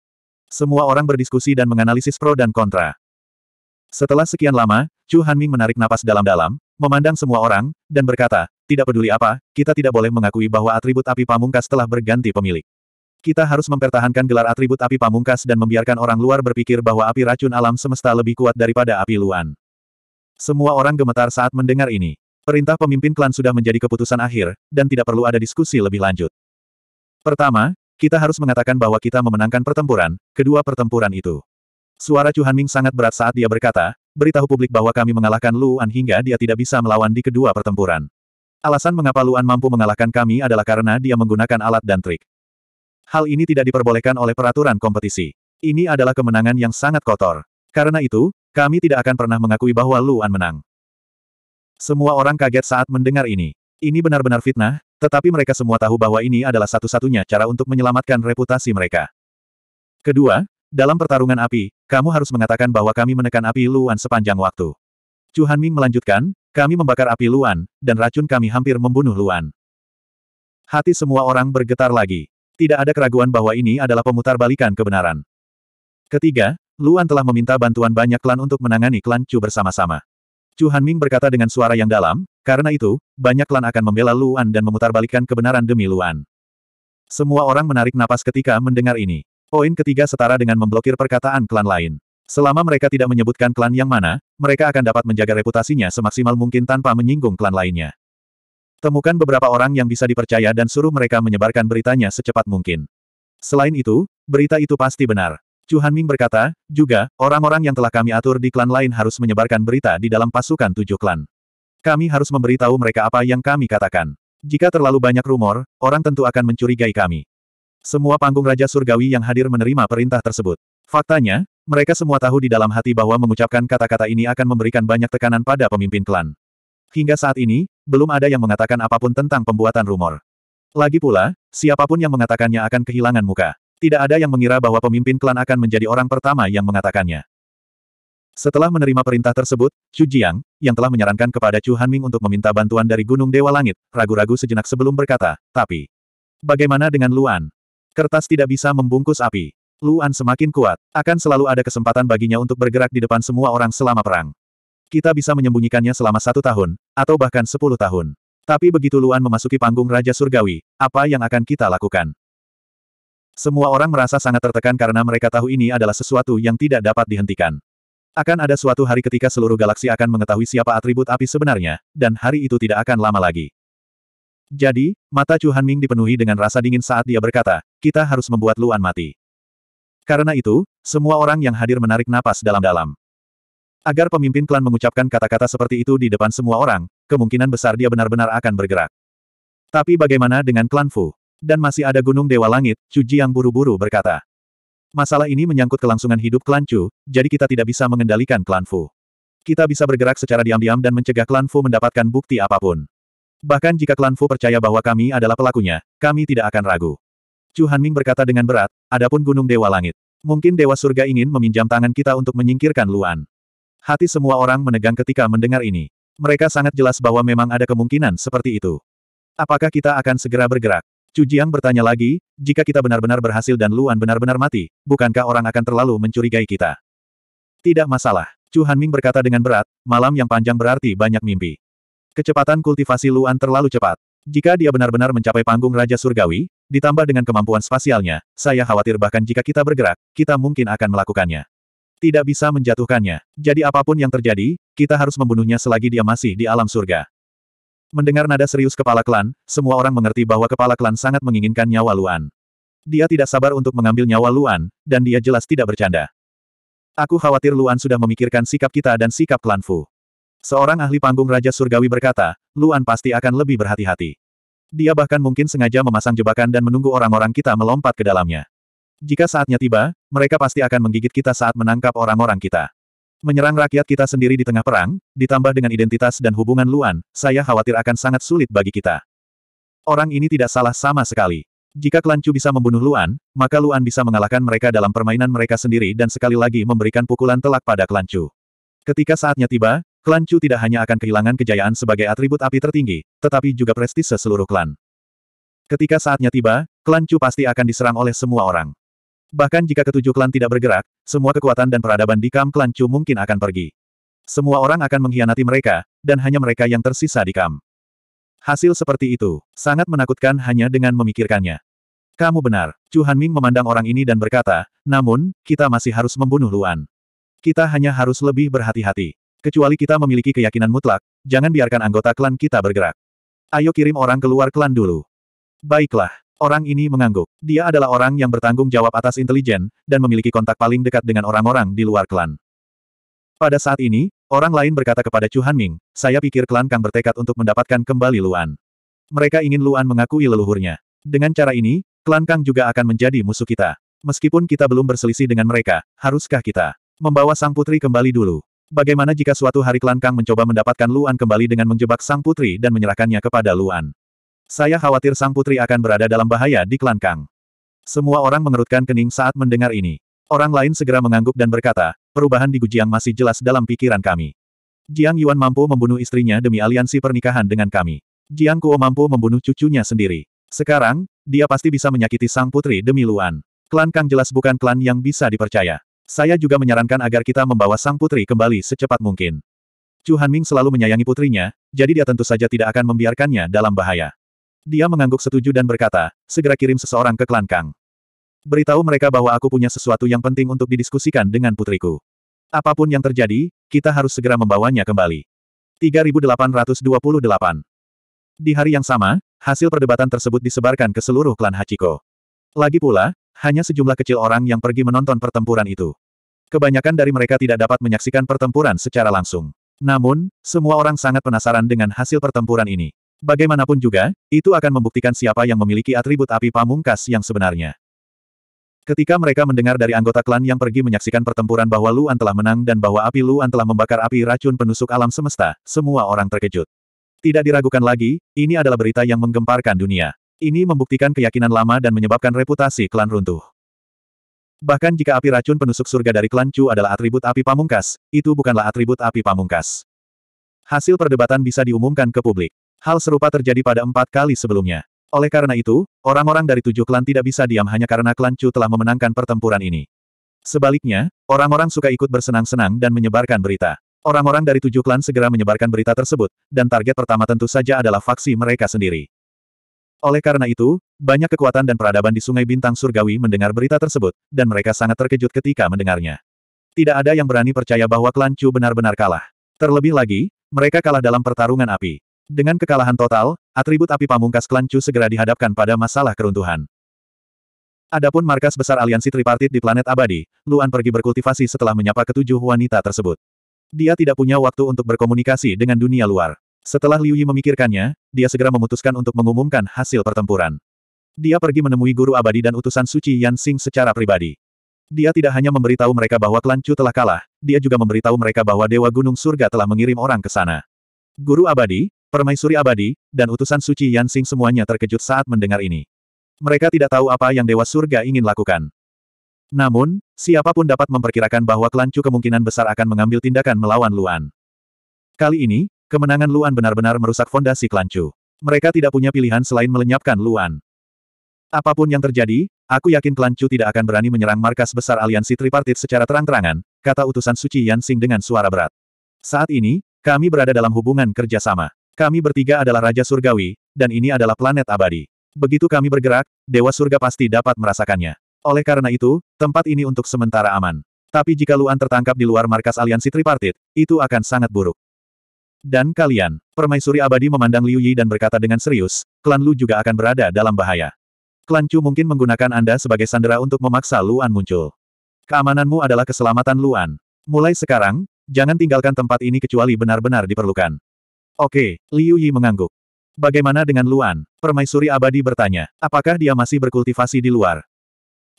Semua orang berdiskusi dan menganalisis pro dan kontra. Setelah sekian lama, Chu Hanming menarik napas dalam-dalam, memandang semua orang, dan berkata, tidak peduli apa, kita tidak boleh mengakui bahwa atribut api pamungkas telah berganti pemilik. Kita harus mempertahankan gelar atribut api pamungkas dan membiarkan orang luar berpikir bahwa api racun alam semesta lebih kuat daripada api luan. Semua orang gemetar saat mendengar ini. Perintah pemimpin klan sudah menjadi keputusan akhir, dan tidak perlu ada diskusi lebih lanjut. Pertama, kita harus mengatakan bahwa kita memenangkan pertempuran, kedua pertempuran itu. Suara Chu Hanming sangat berat saat dia berkata, beritahu publik bahwa kami mengalahkan Luan hingga dia tidak bisa melawan di kedua pertempuran. Alasan mengapa Luan mampu mengalahkan kami adalah karena dia menggunakan alat dan trik. Hal ini tidak diperbolehkan oleh peraturan kompetisi. Ini adalah kemenangan yang sangat kotor. Karena itu, kami tidak akan pernah mengakui bahwa Luan menang. Semua orang kaget saat mendengar ini. Ini benar-benar fitnah, tetapi mereka semua tahu bahwa ini adalah satu-satunya cara untuk menyelamatkan reputasi mereka. Kedua, dalam pertarungan api, kamu harus mengatakan bahwa kami menekan api Luan sepanjang waktu. Chu Hanming melanjutkan, kami membakar api Luan, dan racun kami hampir membunuh Luan. Hati semua orang bergetar lagi. Tidak ada keraguan bahwa ini adalah pemutar balikan kebenaran. Ketiga, Luan telah meminta bantuan banyak klan untuk menangani klan Chu bersama-sama. Chu Hanming berkata dengan suara yang dalam, karena itu, banyak klan akan membela Luan dan memutar balikan kebenaran demi Luan. Semua orang menarik napas ketika mendengar ini. Poin ketiga setara dengan memblokir perkataan klan lain. Selama mereka tidak menyebutkan klan yang mana, mereka akan dapat menjaga reputasinya semaksimal mungkin tanpa menyinggung klan lainnya. Temukan beberapa orang yang bisa dipercaya dan suruh mereka menyebarkan beritanya secepat mungkin. Selain itu, berita itu pasti benar. Chu Hanming berkata, juga, orang-orang yang telah kami atur di klan lain harus menyebarkan berita di dalam pasukan tujuh klan. Kami harus memberitahu mereka apa yang kami katakan. Jika terlalu banyak rumor, orang tentu akan mencurigai kami. Semua panggung Raja Surgawi yang hadir menerima perintah tersebut. Faktanya, mereka semua tahu di dalam hati bahwa mengucapkan kata-kata ini akan memberikan banyak tekanan pada pemimpin klan. Hingga saat ini, belum ada yang mengatakan apapun tentang pembuatan rumor. Lagi pula, siapapun yang mengatakannya akan kehilangan muka. Tidak ada yang mengira bahwa pemimpin klan akan menjadi orang pertama yang mengatakannya. Setelah menerima perintah tersebut, Chu Jiang, yang telah menyarankan kepada Chu Hanming untuk meminta bantuan dari Gunung Dewa Langit, ragu-ragu sejenak sebelum berkata, tapi, bagaimana dengan Luan? Kertas tidak bisa membungkus api. Luan semakin kuat. Akan selalu ada kesempatan baginya untuk bergerak di depan semua orang selama perang. Kita bisa menyembunyikannya selama satu tahun, atau bahkan sepuluh tahun. Tapi begitu Luan memasuki panggung Raja Surgawi, apa yang akan kita lakukan? Semua orang merasa sangat tertekan karena mereka tahu ini adalah sesuatu yang tidak dapat dihentikan. Akan ada suatu hari ketika seluruh galaksi akan mengetahui siapa atribut api sebenarnya, dan hari itu tidak akan lama lagi. Jadi, mata Chu Ming dipenuhi dengan rasa dingin saat dia berkata, kita harus membuat Luan mati. Karena itu, semua orang yang hadir menarik napas dalam-dalam. Agar pemimpin klan mengucapkan kata-kata seperti itu di depan semua orang, kemungkinan besar dia benar-benar akan bergerak. Tapi bagaimana dengan klan Fu? Dan masih ada gunung Dewa Langit, Ji yang buru-buru berkata. Masalah ini menyangkut kelangsungan hidup klan Chu, jadi kita tidak bisa mengendalikan klan Fu. Kita bisa bergerak secara diam-diam dan mencegah klan Fu mendapatkan bukti apapun. Bahkan jika klan Fu percaya bahwa kami adalah pelakunya, kami tidak akan ragu. Chu Hanming berkata dengan berat, Adapun Gunung Dewa Langit. Mungkin Dewa Surga ingin meminjam tangan kita untuk menyingkirkan Luan. Hati semua orang menegang ketika mendengar ini. Mereka sangat jelas bahwa memang ada kemungkinan seperti itu. Apakah kita akan segera bergerak? Jiang bertanya lagi, jika kita benar-benar berhasil dan Luan benar-benar mati, bukankah orang akan terlalu mencurigai kita? Tidak masalah. Chu Hanming berkata dengan berat, malam yang panjang berarti banyak mimpi. Kecepatan kultivasi Luan terlalu cepat. Jika dia benar-benar mencapai panggung Raja Surgawi, Ditambah dengan kemampuan spasialnya, saya khawatir bahkan jika kita bergerak, kita mungkin akan melakukannya. Tidak bisa menjatuhkannya. Jadi apapun yang terjadi, kita harus membunuhnya selagi dia masih di alam surga. Mendengar nada serius kepala klan, semua orang mengerti bahwa kepala klan sangat menginginkan nyawa Luan. Dia tidak sabar untuk mengambil nyawa Luan, dan dia jelas tidak bercanda. Aku khawatir Luan sudah memikirkan sikap kita dan sikap klan Fu. Seorang ahli panggung Raja Surgawi berkata, Luan pasti akan lebih berhati-hati. Dia bahkan mungkin sengaja memasang jebakan dan menunggu orang-orang kita melompat ke dalamnya. Jika saatnya tiba, mereka pasti akan menggigit kita saat menangkap orang-orang kita. Menyerang rakyat kita sendiri di tengah perang, ditambah dengan identitas dan hubungan Luan, saya khawatir akan sangat sulit bagi kita. Orang ini tidak salah sama sekali. Jika klan bisa membunuh Luan, maka Luan bisa mengalahkan mereka dalam permainan mereka sendiri dan sekali lagi memberikan pukulan telak pada klan Ketika saatnya tiba, Klan Chu tidak hanya akan kehilangan kejayaan sebagai atribut api tertinggi, tetapi juga prestise seluruh klan. Ketika saatnya tiba, klan Chu pasti akan diserang oleh semua orang. Bahkan jika ketujuh klan tidak bergerak, semua kekuatan dan peradaban di kam klan Chu mungkin akan pergi. Semua orang akan mengkhianati mereka, dan hanya mereka yang tersisa di kam. Hasil seperti itu, sangat menakutkan hanya dengan memikirkannya. Kamu benar, Chu Hanming memandang orang ini dan berkata, namun, kita masih harus membunuh Luan. Kita hanya harus lebih berhati-hati. Kecuali kita memiliki keyakinan mutlak, jangan biarkan anggota klan kita bergerak. Ayo kirim orang keluar klan dulu. Baiklah, orang ini mengangguk. Dia adalah orang yang bertanggung jawab atas intelijen, dan memiliki kontak paling dekat dengan orang-orang di luar klan. Pada saat ini, orang lain berkata kepada Chu Hanming, saya pikir klan Kang bertekad untuk mendapatkan kembali Luan. Mereka ingin Luan mengakui leluhurnya. Dengan cara ini, klan Kang juga akan menjadi musuh kita. Meskipun kita belum berselisih dengan mereka, haruskah kita membawa sang putri kembali dulu? Bagaimana jika suatu hari Klan Kang mencoba mendapatkan Luan kembali dengan menjebak sang putri dan menyerahkannya kepada Luan? Saya khawatir sang putri akan berada dalam bahaya di Klan Kang. Semua orang mengerutkan kening saat mendengar ini. Orang lain segera mengangguk dan berkata, perubahan di Gujiang masih jelas dalam pikiran kami. Jiang Yuan mampu membunuh istrinya demi aliansi pernikahan dengan kami. Jiang Kuo mampu membunuh cucunya sendiri. Sekarang, dia pasti bisa menyakiti sang putri demi Luan. Klan Kang jelas bukan klan yang bisa dipercaya. Saya juga menyarankan agar kita membawa sang putri kembali secepat mungkin. Chu Hanming selalu menyayangi putrinya, jadi dia tentu saja tidak akan membiarkannya dalam bahaya. Dia mengangguk setuju dan berkata, segera kirim seseorang ke klan Kang. Beritahu mereka bahwa aku punya sesuatu yang penting untuk didiskusikan dengan putriku. Apapun yang terjadi, kita harus segera membawanya kembali. 3828 Di hari yang sama, hasil perdebatan tersebut disebarkan ke seluruh klan Hachiko. Lagi pula, hanya sejumlah kecil orang yang pergi menonton pertempuran itu. Kebanyakan dari mereka tidak dapat menyaksikan pertempuran secara langsung. Namun, semua orang sangat penasaran dengan hasil pertempuran ini. Bagaimanapun juga, itu akan membuktikan siapa yang memiliki atribut api pamungkas yang sebenarnya. Ketika mereka mendengar dari anggota klan yang pergi menyaksikan pertempuran bahwa Luan telah menang dan bahwa api Luan telah membakar api racun penusuk alam semesta, semua orang terkejut. Tidak diragukan lagi, ini adalah berita yang menggemparkan dunia. Ini membuktikan keyakinan lama dan menyebabkan reputasi klan runtuh. Bahkan jika api racun penusuk surga dari klan Chu adalah atribut api pamungkas, itu bukanlah atribut api pamungkas. Hasil perdebatan bisa diumumkan ke publik. Hal serupa terjadi pada empat kali sebelumnya. Oleh karena itu, orang-orang dari tujuh klan tidak bisa diam hanya karena klan Chu telah memenangkan pertempuran ini. Sebaliknya, orang-orang suka ikut bersenang-senang dan menyebarkan berita. Orang-orang dari tujuh klan segera menyebarkan berita tersebut, dan target pertama tentu saja adalah faksi mereka sendiri. Oleh karena itu, banyak kekuatan dan peradaban di Sungai Bintang Surgawi mendengar berita tersebut, dan mereka sangat terkejut ketika mendengarnya. Tidak ada yang berani percaya bahwa klan Chu benar-benar kalah. Terlebih lagi, mereka kalah dalam pertarungan api. Dengan kekalahan total, atribut api pamungkas klan Chu segera dihadapkan pada masalah keruntuhan. Adapun markas besar aliansi tripartit di planet abadi, Luan pergi berkultivasi setelah menyapa ketujuh wanita tersebut. Dia tidak punya waktu untuk berkomunikasi dengan dunia luar. Setelah Liu Yi memikirkannya, dia segera memutuskan untuk mengumumkan hasil pertempuran. Dia pergi menemui guru abadi dan utusan suci Yan Xing secara pribadi. Dia tidak hanya memberitahu mereka bahwa klan Chu telah kalah, dia juga memberitahu mereka bahwa Dewa Gunung Surga telah mengirim orang ke sana. Guru abadi, permaisuri abadi, dan utusan suci Yan Xing semuanya terkejut saat mendengar ini. Mereka tidak tahu apa yang Dewa Surga ingin lakukan. Namun, siapapun dapat memperkirakan bahwa klan Chu kemungkinan besar akan mengambil tindakan melawan Luan. Kali ini, Kemenangan Luan benar-benar merusak fondasi klan Chu. Mereka tidak punya pilihan selain melenyapkan Luan. Apapun yang terjadi, aku yakin klan Chu tidak akan berani menyerang markas besar aliansi tripartit secara terang-terangan, kata utusan Suci Yansing dengan suara berat. Saat ini, kami berada dalam hubungan kerjasama. Kami bertiga adalah Raja Surgawi, dan ini adalah planet abadi. Begitu kami bergerak, Dewa Surga pasti dapat merasakannya. Oleh karena itu, tempat ini untuk sementara aman. Tapi jika Luan tertangkap di luar markas aliansi tripartit, itu akan sangat buruk. Dan kalian, permaisuri abadi memandang Liu Yi dan berkata dengan serius, klan Lu juga akan berada dalam bahaya. Klan Chu mungkin menggunakan Anda sebagai sandera untuk memaksa Luan muncul. Keamananmu adalah keselamatan Luan. Mulai sekarang, jangan tinggalkan tempat ini kecuali benar-benar diperlukan. Oke, Liu Yi mengangguk. Bagaimana dengan Luan? Permaisuri abadi bertanya, apakah dia masih berkultivasi di luar?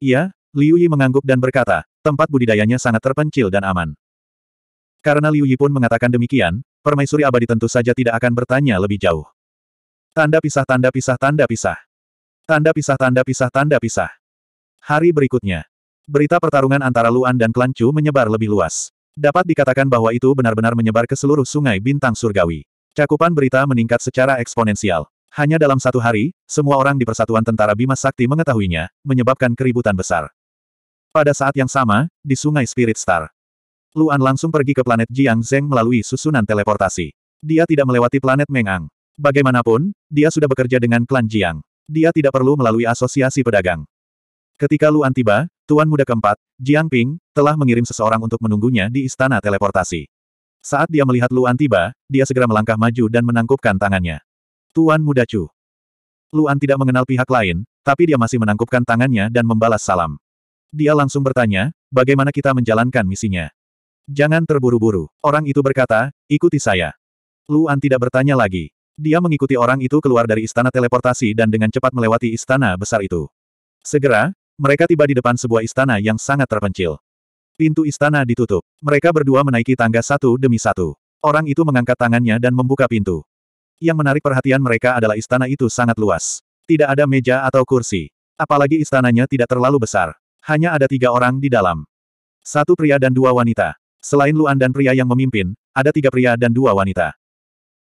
Iya, Liu Yi mengangguk dan berkata, tempat budidayanya sangat terpencil dan aman. Karena Liu Yi pun mengatakan demikian, Permaisuri abadi tentu saja tidak akan bertanya lebih jauh. Tanda pisah tanda pisah tanda pisah. Tanda pisah tanda pisah tanda pisah. Hari berikutnya. Berita pertarungan antara Luan dan klan Chu menyebar lebih luas. Dapat dikatakan bahwa itu benar-benar menyebar ke seluruh sungai bintang surgawi. Cakupan berita meningkat secara eksponensial. Hanya dalam satu hari, semua orang di Persatuan Tentara Bima Sakti mengetahuinya, menyebabkan keributan besar. Pada saat yang sama, di Sungai Spirit Star, Luan langsung pergi ke planet Jiang Zeng melalui susunan teleportasi. Dia tidak melewati planet Mengang. Bagaimanapun, dia sudah bekerja dengan klan Jiang. Dia tidak perlu melalui asosiasi pedagang. Ketika Luan tiba, Tuan Muda keempat, Jiang Ping, telah mengirim seseorang untuk menunggunya di istana teleportasi. Saat dia melihat Luan tiba, dia segera melangkah maju dan menangkupkan tangannya. Tuan Muda Chu. Luan tidak mengenal pihak lain, tapi dia masih menangkupkan tangannya dan membalas salam. Dia langsung bertanya, bagaimana kita menjalankan misinya. Jangan terburu-buru. Orang itu berkata, ikuti saya. Luan tidak bertanya lagi. Dia mengikuti orang itu keluar dari istana teleportasi dan dengan cepat melewati istana besar itu. Segera, mereka tiba di depan sebuah istana yang sangat terpencil. Pintu istana ditutup. Mereka berdua menaiki tangga satu demi satu. Orang itu mengangkat tangannya dan membuka pintu. Yang menarik perhatian mereka adalah istana itu sangat luas. Tidak ada meja atau kursi. Apalagi istananya tidak terlalu besar. Hanya ada tiga orang di dalam. Satu pria dan dua wanita. Selain Luan dan pria yang memimpin, ada tiga pria dan dua wanita.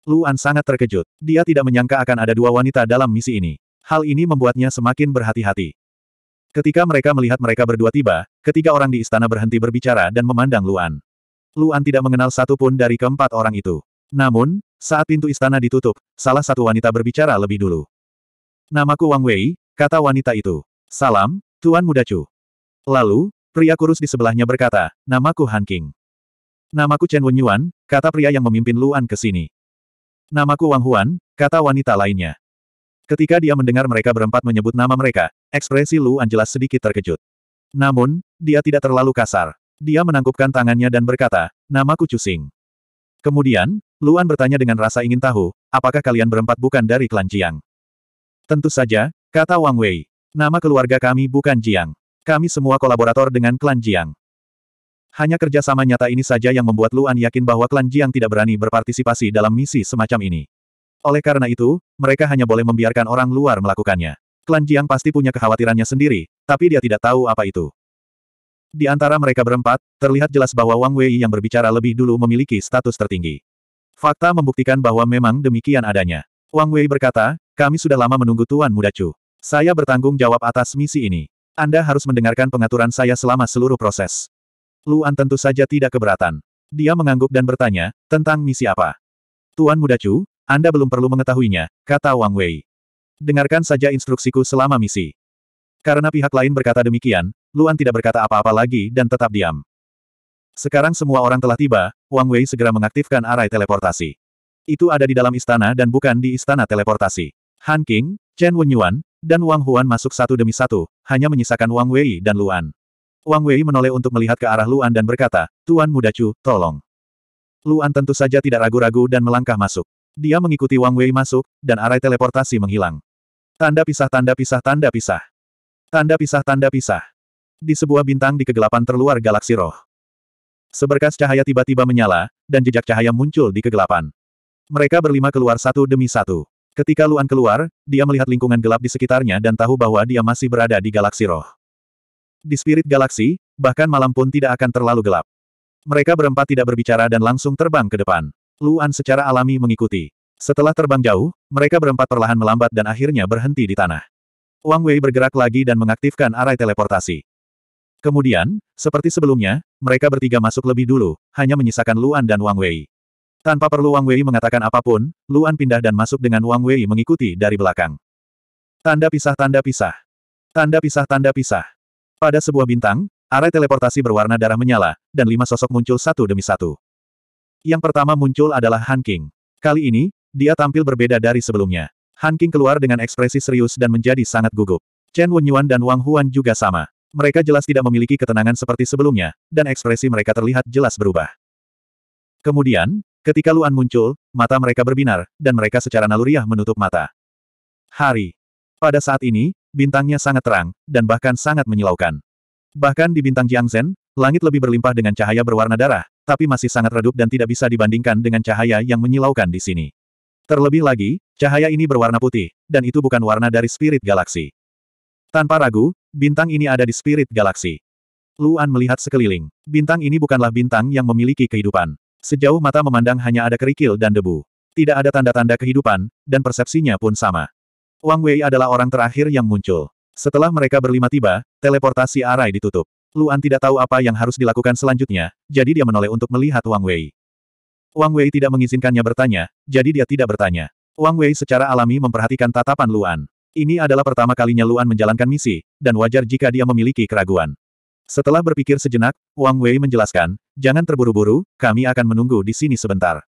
Luan sangat terkejut. Dia tidak menyangka akan ada dua wanita dalam misi ini. Hal ini membuatnya semakin berhati-hati. Ketika mereka melihat mereka berdua tiba, ketiga orang di istana berhenti berbicara dan memandang Luan. Luan tidak mengenal satu pun dari keempat orang itu. Namun, saat pintu istana ditutup, salah satu wanita berbicara lebih dulu. Namaku Wang Wei, kata wanita itu. Salam, Tuan Muda Chu. Lalu, pria kurus di sebelahnya berkata, namaku Han King. Namaku Chen Wenyuan, kata pria yang memimpin Luan ke sini. Namaku Wang Huan, kata wanita lainnya. Ketika dia mendengar mereka berempat menyebut nama mereka, ekspresi Luan jelas sedikit terkejut. Namun, dia tidak terlalu kasar. Dia menangkupkan tangannya dan berkata, namaku Chu Cusing. Kemudian, Luan bertanya dengan rasa ingin tahu, apakah kalian berempat bukan dari klan Jiang? Tentu saja, kata Wang Wei. Nama keluarga kami bukan Jiang. Kami semua kolaborator dengan klan Jiang. Hanya kerjasama nyata ini saja yang membuat Luan yakin bahwa klan Jiang tidak berani berpartisipasi dalam misi semacam ini. Oleh karena itu, mereka hanya boleh membiarkan orang luar melakukannya. Klan Jiang pasti punya kekhawatirannya sendiri, tapi dia tidak tahu apa itu. Di antara mereka berempat, terlihat jelas bahwa Wang Wei yang berbicara lebih dulu memiliki status tertinggi. Fakta membuktikan bahwa memang demikian adanya. Wang Wei berkata, kami sudah lama menunggu Tuan Muda Chu. Saya bertanggung jawab atas misi ini. Anda harus mendengarkan pengaturan saya selama seluruh proses. Luan tentu saja tidak keberatan. Dia mengangguk dan bertanya, tentang misi apa? Tuan Muda Chu, Anda belum perlu mengetahuinya, kata Wang Wei. Dengarkan saja instruksiku selama misi. Karena pihak lain berkata demikian, Luan tidak berkata apa-apa lagi dan tetap diam. Sekarang semua orang telah tiba, Wang Wei segera mengaktifkan arai teleportasi. Itu ada di dalam istana dan bukan di istana teleportasi. Han King, Chen Wenyuan, dan Wang Huan masuk satu demi satu, hanya menyisakan Wang Wei dan Luan. Wang Wei menoleh untuk melihat ke arah Luan dan berkata, Tuan Muda Chu, tolong. Luan tentu saja tidak ragu-ragu dan melangkah masuk. Dia mengikuti Wang Wei masuk, dan arai teleportasi menghilang. Tanda pisah tanda pisah tanda pisah. Tanda pisah tanda pisah. Di sebuah bintang di kegelapan terluar galaksi roh. Seberkas cahaya tiba-tiba menyala, dan jejak cahaya muncul di kegelapan. Mereka berlima keluar satu demi satu. Ketika Luan keluar, dia melihat lingkungan gelap di sekitarnya dan tahu bahwa dia masih berada di galaksi roh. Di spirit galaksi, bahkan malam pun tidak akan terlalu gelap. Mereka berempat tidak berbicara dan langsung terbang ke depan. Luan secara alami mengikuti. Setelah terbang jauh, mereka berempat perlahan melambat dan akhirnya berhenti di tanah. Wang Wei bergerak lagi dan mengaktifkan arai teleportasi. Kemudian, seperti sebelumnya, mereka bertiga masuk lebih dulu, hanya menyisakan Luan dan Wang Wei. Tanpa perlu Wang Wei mengatakan apapun, Luan pindah dan masuk dengan Wang Wei mengikuti dari belakang. Tanda pisah tanda pisah. Tanda pisah tanda pisah. Pada sebuah bintang, arai teleportasi berwarna darah menyala, dan lima sosok muncul satu demi satu. Yang pertama muncul adalah Han King. Kali ini, dia tampil berbeda dari sebelumnya. Han King keluar dengan ekspresi serius dan menjadi sangat gugup. Chen Wenyuan dan Wang Huan juga sama. Mereka jelas tidak memiliki ketenangan seperti sebelumnya, dan ekspresi mereka terlihat jelas berubah. Kemudian, ketika Luan muncul, mata mereka berbinar, dan mereka secara naluriah menutup mata. Hari. Pada saat ini, bintangnya sangat terang, dan bahkan sangat menyilaukan. Bahkan di bintang Jiang Zhen, langit lebih berlimpah dengan cahaya berwarna darah, tapi masih sangat redup dan tidak bisa dibandingkan dengan cahaya yang menyilaukan di sini. Terlebih lagi, cahaya ini berwarna putih, dan itu bukan warna dari spirit galaksi. Tanpa ragu, bintang ini ada di spirit galaksi. Luan melihat sekeliling. Bintang ini bukanlah bintang yang memiliki kehidupan. Sejauh mata memandang hanya ada kerikil dan debu. Tidak ada tanda-tanda kehidupan, dan persepsinya pun sama. Wang Wei adalah orang terakhir yang muncul. Setelah mereka berlima tiba, teleportasi arai ditutup. Luan tidak tahu apa yang harus dilakukan selanjutnya, jadi dia menoleh untuk melihat Wang Wei. Wang Wei tidak mengizinkannya bertanya, jadi dia tidak bertanya. Wang Wei secara alami memperhatikan tatapan Luan. Ini adalah pertama kalinya Luan menjalankan misi, dan wajar jika dia memiliki keraguan. Setelah berpikir sejenak, Wang Wei menjelaskan, jangan terburu-buru, kami akan menunggu di sini sebentar.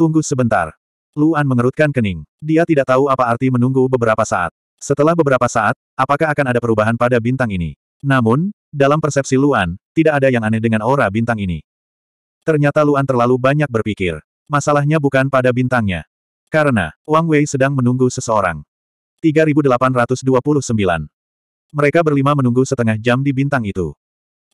Tunggu sebentar. Luan mengerutkan kening. Dia tidak tahu apa arti menunggu beberapa saat. Setelah beberapa saat, apakah akan ada perubahan pada bintang ini? Namun, dalam persepsi Luan, tidak ada yang aneh dengan aura bintang ini. Ternyata Luan terlalu banyak berpikir. Masalahnya bukan pada bintangnya. Karena, Wang Wei sedang menunggu seseorang. 3829. Mereka berlima menunggu setengah jam di bintang itu.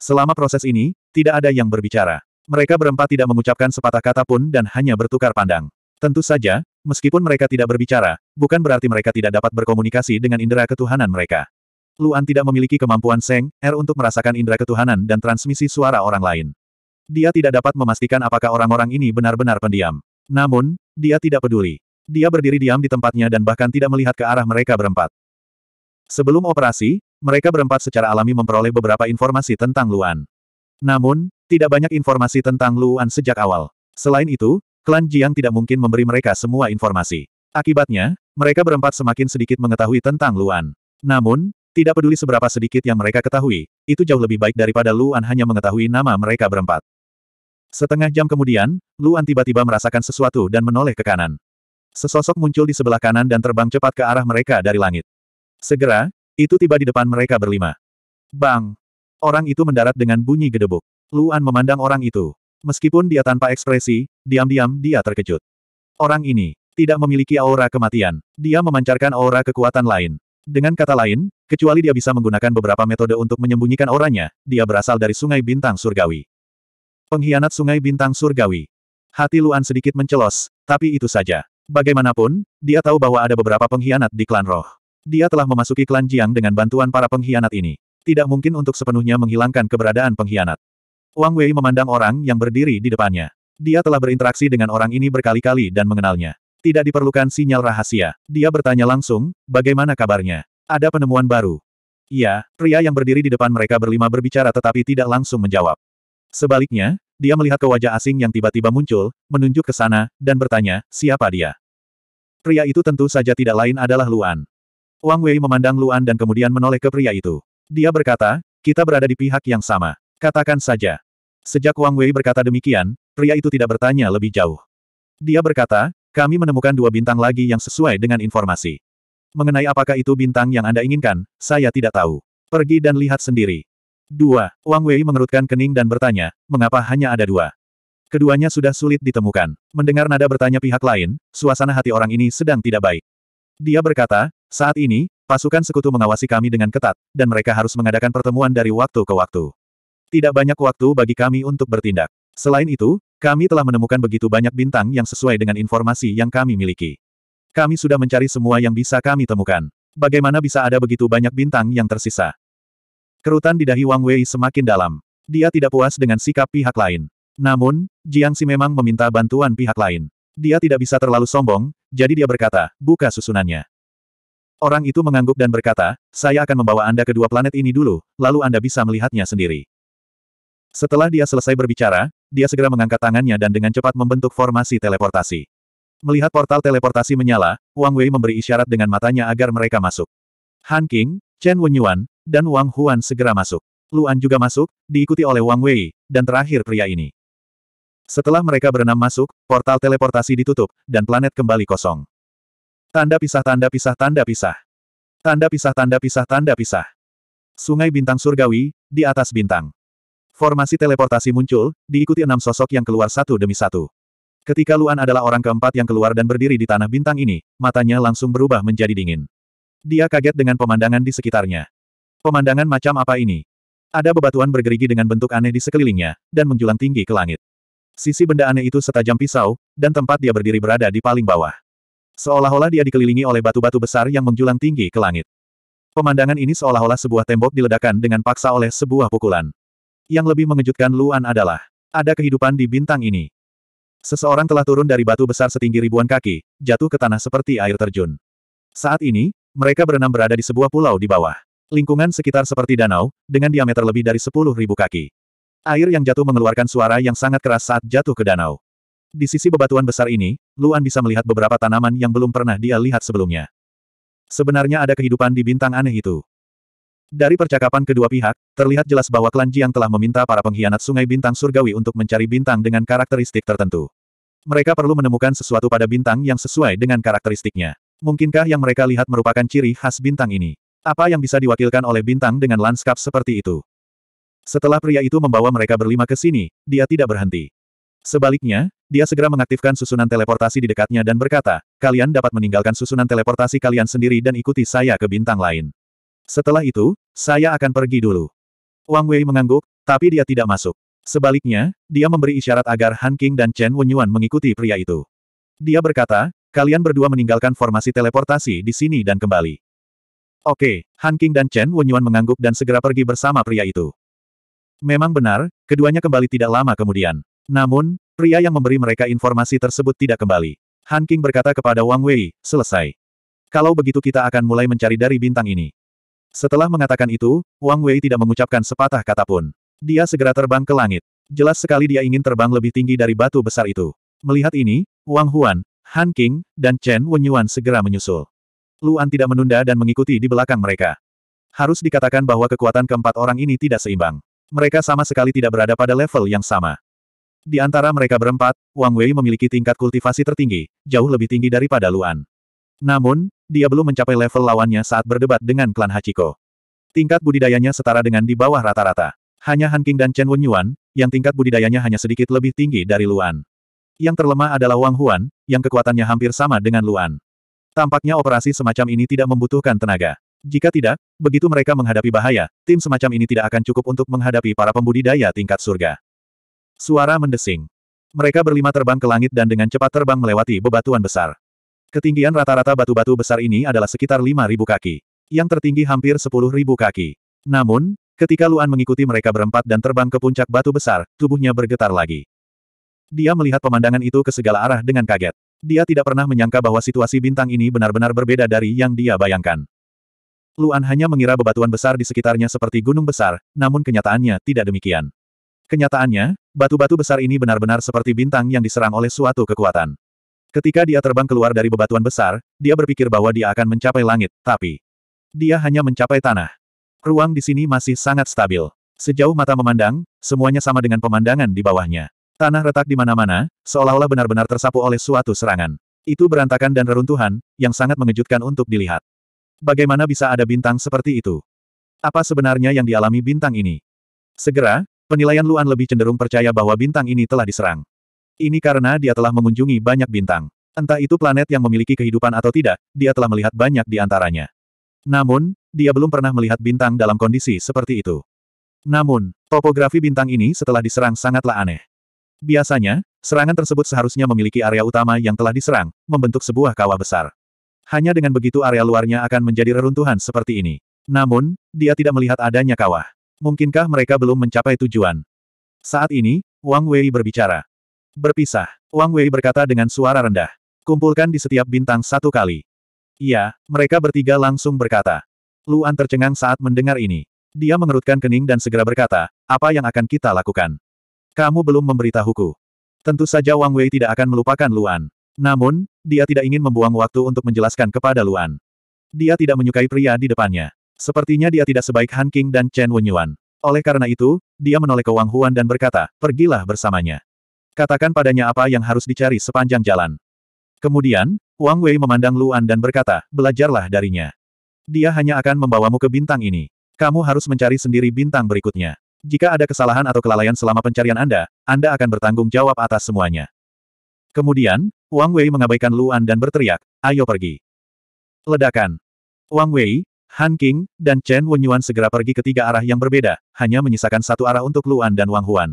Selama proses ini, tidak ada yang berbicara. Mereka berempat tidak mengucapkan sepatah kata pun dan hanya bertukar pandang. Tentu saja, meskipun mereka tidak berbicara, bukan berarti mereka tidak dapat berkomunikasi dengan indera ketuhanan mereka. Luan tidak memiliki kemampuan Seng, R er untuk merasakan indera ketuhanan dan transmisi suara orang lain. Dia tidak dapat memastikan apakah orang-orang ini benar-benar pendiam. Namun, dia tidak peduli. Dia berdiri diam di tempatnya dan bahkan tidak melihat ke arah mereka berempat. Sebelum operasi, mereka berempat secara alami memperoleh beberapa informasi tentang Luan. Namun, tidak banyak informasi tentang Luan sejak awal. Selain itu, klan Jiang tidak mungkin memberi mereka semua informasi. Akibatnya, mereka berempat semakin sedikit mengetahui tentang Luan. Namun, tidak peduli seberapa sedikit yang mereka ketahui, itu jauh lebih baik daripada Luan hanya mengetahui nama mereka berempat. Setengah jam kemudian, Luan tiba-tiba merasakan sesuatu dan menoleh ke kanan. Sesosok muncul di sebelah kanan dan terbang cepat ke arah mereka dari langit. Segera, itu tiba di depan mereka berlima. Bang! Orang itu mendarat dengan bunyi gedebuk. Luan memandang orang itu. Meskipun dia tanpa ekspresi, diam-diam dia terkejut. Orang ini tidak memiliki aura kematian. Dia memancarkan aura kekuatan lain. Dengan kata lain, kecuali dia bisa menggunakan beberapa metode untuk menyembunyikan auranya, dia berasal dari Sungai Bintang Surgawi. Pengkhianat Sungai Bintang Surgawi. Hati Luan sedikit mencelos, tapi itu saja. Bagaimanapun, dia tahu bahwa ada beberapa pengkhianat di klan roh. Dia telah memasuki klan Jiang dengan bantuan para pengkhianat ini. Tidak mungkin untuk sepenuhnya menghilangkan keberadaan pengkhianat. Wang Wei memandang orang yang berdiri di depannya. Dia telah berinteraksi dengan orang ini berkali-kali dan mengenalnya. Tidak diperlukan sinyal rahasia. Dia bertanya langsung, bagaimana kabarnya? Ada penemuan baru. Iya, pria yang berdiri di depan mereka berlima berbicara tetapi tidak langsung menjawab. Sebaliknya, dia melihat ke wajah asing yang tiba-tiba muncul, menunjuk ke sana, dan bertanya, siapa dia? Pria itu tentu saja tidak lain adalah Luan. Wang Wei memandang Luan dan kemudian menoleh ke pria itu. Dia berkata, kita berada di pihak yang sama. Katakan saja. Sejak Wang Wei berkata demikian, pria itu tidak bertanya lebih jauh. Dia berkata, kami menemukan dua bintang lagi yang sesuai dengan informasi. Mengenai apakah itu bintang yang Anda inginkan, saya tidak tahu. Pergi dan lihat sendiri. Dua, Wang Wei mengerutkan kening dan bertanya, mengapa hanya ada dua? Keduanya sudah sulit ditemukan. Mendengar nada bertanya pihak lain, suasana hati orang ini sedang tidak baik. Dia berkata, saat ini, pasukan sekutu mengawasi kami dengan ketat, dan mereka harus mengadakan pertemuan dari waktu ke waktu. Tidak banyak waktu bagi kami untuk bertindak. Selain itu, kami telah menemukan begitu banyak bintang yang sesuai dengan informasi yang kami miliki. Kami sudah mencari semua yang bisa kami temukan. Bagaimana bisa ada begitu banyak bintang yang tersisa? Kerutan di dahi Wang Wei semakin dalam. Dia tidak puas dengan sikap pihak lain. Namun, Jiang Si memang meminta bantuan pihak lain. Dia tidak bisa terlalu sombong, jadi dia berkata, buka susunannya. Orang itu mengangguk dan berkata, saya akan membawa Anda ke dua planet ini dulu, lalu Anda bisa melihatnya sendiri. Setelah dia selesai berbicara, dia segera mengangkat tangannya dan dengan cepat membentuk formasi teleportasi. Melihat portal teleportasi menyala, Wang Wei memberi isyarat dengan matanya agar mereka masuk. Han King, Chen Wenyuan, dan Wang Huan segera masuk. Luan juga masuk, diikuti oleh Wang Wei, dan terakhir pria ini. Setelah mereka berenam masuk, portal teleportasi ditutup, dan planet kembali kosong. Tanda pisah tanda pisah tanda pisah. Tanda pisah tanda pisah tanda pisah. Sungai bintang surgawi, di atas bintang. Formasi teleportasi muncul, diikuti enam sosok yang keluar satu demi satu. Ketika Luan adalah orang keempat yang keluar dan berdiri di tanah bintang ini, matanya langsung berubah menjadi dingin. Dia kaget dengan pemandangan di sekitarnya. Pemandangan macam apa ini? Ada bebatuan bergerigi dengan bentuk aneh di sekelilingnya, dan menjulang tinggi ke langit. Sisi benda aneh itu setajam pisau, dan tempat dia berdiri berada di paling bawah. Seolah-olah dia dikelilingi oleh batu-batu besar yang menjulang tinggi ke langit. Pemandangan ini seolah-olah sebuah tembok diledakkan dengan paksa oleh sebuah pukulan. Yang lebih mengejutkan Luan adalah, ada kehidupan di bintang ini. Seseorang telah turun dari batu besar setinggi ribuan kaki, jatuh ke tanah seperti air terjun. Saat ini, mereka berenam berada di sebuah pulau di bawah. Lingkungan sekitar seperti danau, dengan diameter lebih dari 10.000 kaki. Air yang jatuh mengeluarkan suara yang sangat keras saat jatuh ke danau. Di sisi bebatuan besar ini, Luan bisa melihat beberapa tanaman yang belum pernah dia lihat sebelumnya. Sebenarnya ada kehidupan di bintang aneh itu. Dari percakapan kedua pihak, terlihat jelas bahwa klan Jiang telah meminta para pengkhianat Sungai Bintang Surgawi untuk mencari bintang dengan karakteristik tertentu. Mereka perlu menemukan sesuatu pada bintang yang sesuai dengan karakteristiknya. Mungkinkah yang mereka lihat merupakan ciri khas bintang ini? Apa yang bisa diwakilkan oleh bintang dengan lanskap seperti itu? Setelah pria itu membawa mereka berlima ke sini, dia tidak berhenti. Sebaliknya, dia segera mengaktifkan susunan teleportasi di dekatnya dan berkata, kalian dapat meninggalkan susunan teleportasi kalian sendiri dan ikuti saya ke bintang lain. Setelah itu, saya akan pergi dulu. Wang Wei mengangguk, tapi dia tidak masuk. Sebaliknya, dia memberi isyarat agar Han King dan Chen Wenyuan mengikuti pria itu. Dia berkata, kalian berdua meninggalkan formasi teleportasi di sini dan kembali. Oke, Han King dan Chen Wenyuan mengangguk dan segera pergi bersama pria itu. Memang benar, keduanya kembali tidak lama kemudian. Namun, pria yang memberi mereka informasi tersebut tidak kembali. Han King berkata kepada Wang Wei, selesai. Kalau begitu kita akan mulai mencari dari bintang ini. Setelah mengatakan itu, Wang Wei tidak mengucapkan sepatah kata pun. Dia segera terbang ke langit. Jelas sekali dia ingin terbang lebih tinggi dari batu besar itu. Melihat ini, Wang Huan, Han King, dan Chen Wenyuan segera menyusul. Luan tidak menunda dan mengikuti di belakang mereka. Harus dikatakan bahwa kekuatan keempat orang ini tidak seimbang. Mereka sama sekali tidak berada pada level yang sama. Di antara mereka berempat, Wang Wei memiliki tingkat kultivasi tertinggi, jauh lebih tinggi daripada Luan. Namun, dia belum mencapai level lawannya saat berdebat dengan klan Hachiko. Tingkat budidayanya setara dengan di bawah rata-rata. Hanya Han King dan Chen Wenyuan yang tingkat budidayanya hanya sedikit lebih tinggi dari Luan. Yang terlemah adalah Wang Huan, yang kekuatannya hampir sama dengan Luan. Tampaknya operasi semacam ini tidak membutuhkan tenaga. Jika tidak, begitu mereka menghadapi bahaya, tim semacam ini tidak akan cukup untuk menghadapi para pembudidaya tingkat surga. Suara mendesing. Mereka berlima terbang ke langit dan dengan cepat terbang melewati bebatuan besar. Ketinggian rata-rata batu-batu besar ini adalah sekitar 5.000 kaki. Yang tertinggi hampir 10.000 kaki. Namun, ketika Luan mengikuti mereka berempat dan terbang ke puncak batu besar, tubuhnya bergetar lagi. Dia melihat pemandangan itu ke segala arah dengan kaget. Dia tidak pernah menyangka bahwa situasi bintang ini benar-benar berbeda dari yang dia bayangkan. Luan hanya mengira bebatuan besar di sekitarnya seperti gunung besar, namun kenyataannya tidak demikian. Kenyataannya, batu-batu besar ini benar-benar seperti bintang yang diserang oleh suatu kekuatan. Ketika dia terbang keluar dari bebatuan besar, dia berpikir bahwa dia akan mencapai langit, tapi dia hanya mencapai tanah. Ruang di sini masih sangat stabil. Sejauh mata memandang, semuanya sama dengan pemandangan di bawahnya. Tanah retak di mana-mana, seolah-olah benar-benar tersapu oleh suatu serangan. Itu berantakan dan reruntuhan, yang sangat mengejutkan untuk dilihat. Bagaimana bisa ada bintang seperti itu? Apa sebenarnya yang dialami bintang ini? Segera, penilaian Luan lebih cenderung percaya bahwa bintang ini telah diserang. Ini karena dia telah mengunjungi banyak bintang. Entah itu planet yang memiliki kehidupan atau tidak, dia telah melihat banyak di antaranya. Namun, dia belum pernah melihat bintang dalam kondisi seperti itu. Namun, topografi bintang ini setelah diserang sangatlah aneh. Biasanya, serangan tersebut seharusnya memiliki area utama yang telah diserang, membentuk sebuah kawah besar. Hanya dengan begitu area luarnya akan menjadi reruntuhan seperti ini. Namun, dia tidak melihat adanya kawah. Mungkinkah mereka belum mencapai tujuan? Saat ini, Wang Wei berbicara. Berpisah. Wang Wei berkata dengan suara rendah. Kumpulkan di setiap bintang satu kali. Iya, mereka bertiga langsung berkata. Luan tercengang saat mendengar ini. Dia mengerutkan kening dan segera berkata, apa yang akan kita lakukan? Kamu belum memberitahuku. Tentu saja Wang Wei tidak akan melupakan Luan. Namun, dia tidak ingin membuang waktu untuk menjelaskan kepada Luan. Dia tidak menyukai pria di depannya. Sepertinya dia tidak sebaik Han King dan Chen Wenyuan. Oleh karena itu, dia menoleh ke Wang Huan dan berkata, pergilah bersamanya. Katakan padanya apa yang harus dicari sepanjang jalan. Kemudian, Wang Wei memandang Luan dan berkata, belajarlah darinya. Dia hanya akan membawamu ke bintang ini. Kamu harus mencari sendiri bintang berikutnya. Jika ada kesalahan atau kelalaian selama pencarian Anda, Anda akan bertanggung jawab atas semuanya. Kemudian, Wang Wei mengabaikan Luan dan berteriak, ayo pergi. Ledakan. Wang Wei, Han King, dan Chen Wenyuan segera pergi ke tiga arah yang berbeda, hanya menyisakan satu arah untuk Luan dan Wang Huan.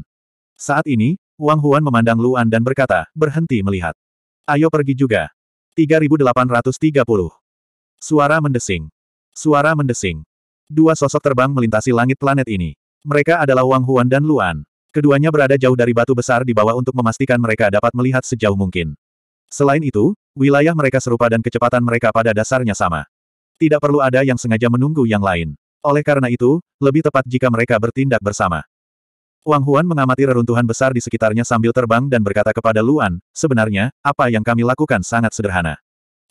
Saat ini, Wang Huan memandang Luan dan berkata, berhenti melihat. Ayo pergi juga. 3830. Suara mendesing. Suara mendesing. Dua sosok terbang melintasi langit planet ini. Mereka adalah Wang Huan dan Luan. Keduanya berada jauh dari batu besar di bawah untuk memastikan mereka dapat melihat sejauh mungkin. Selain itu, wilayah mereka serupa dan kecepatan mereka pada dasarnya sama. Tidak perlu ada yang sengaja menunggu yang lain. Oleh karena itu, lebih tepat jika mereka bertindak bersama. Wang Huan mengamati reruntuhan besar di sekitarnya sambil terbang dan berkata kepada Luan, sebenarnya, apa yang kami lakukan sangat sederhana.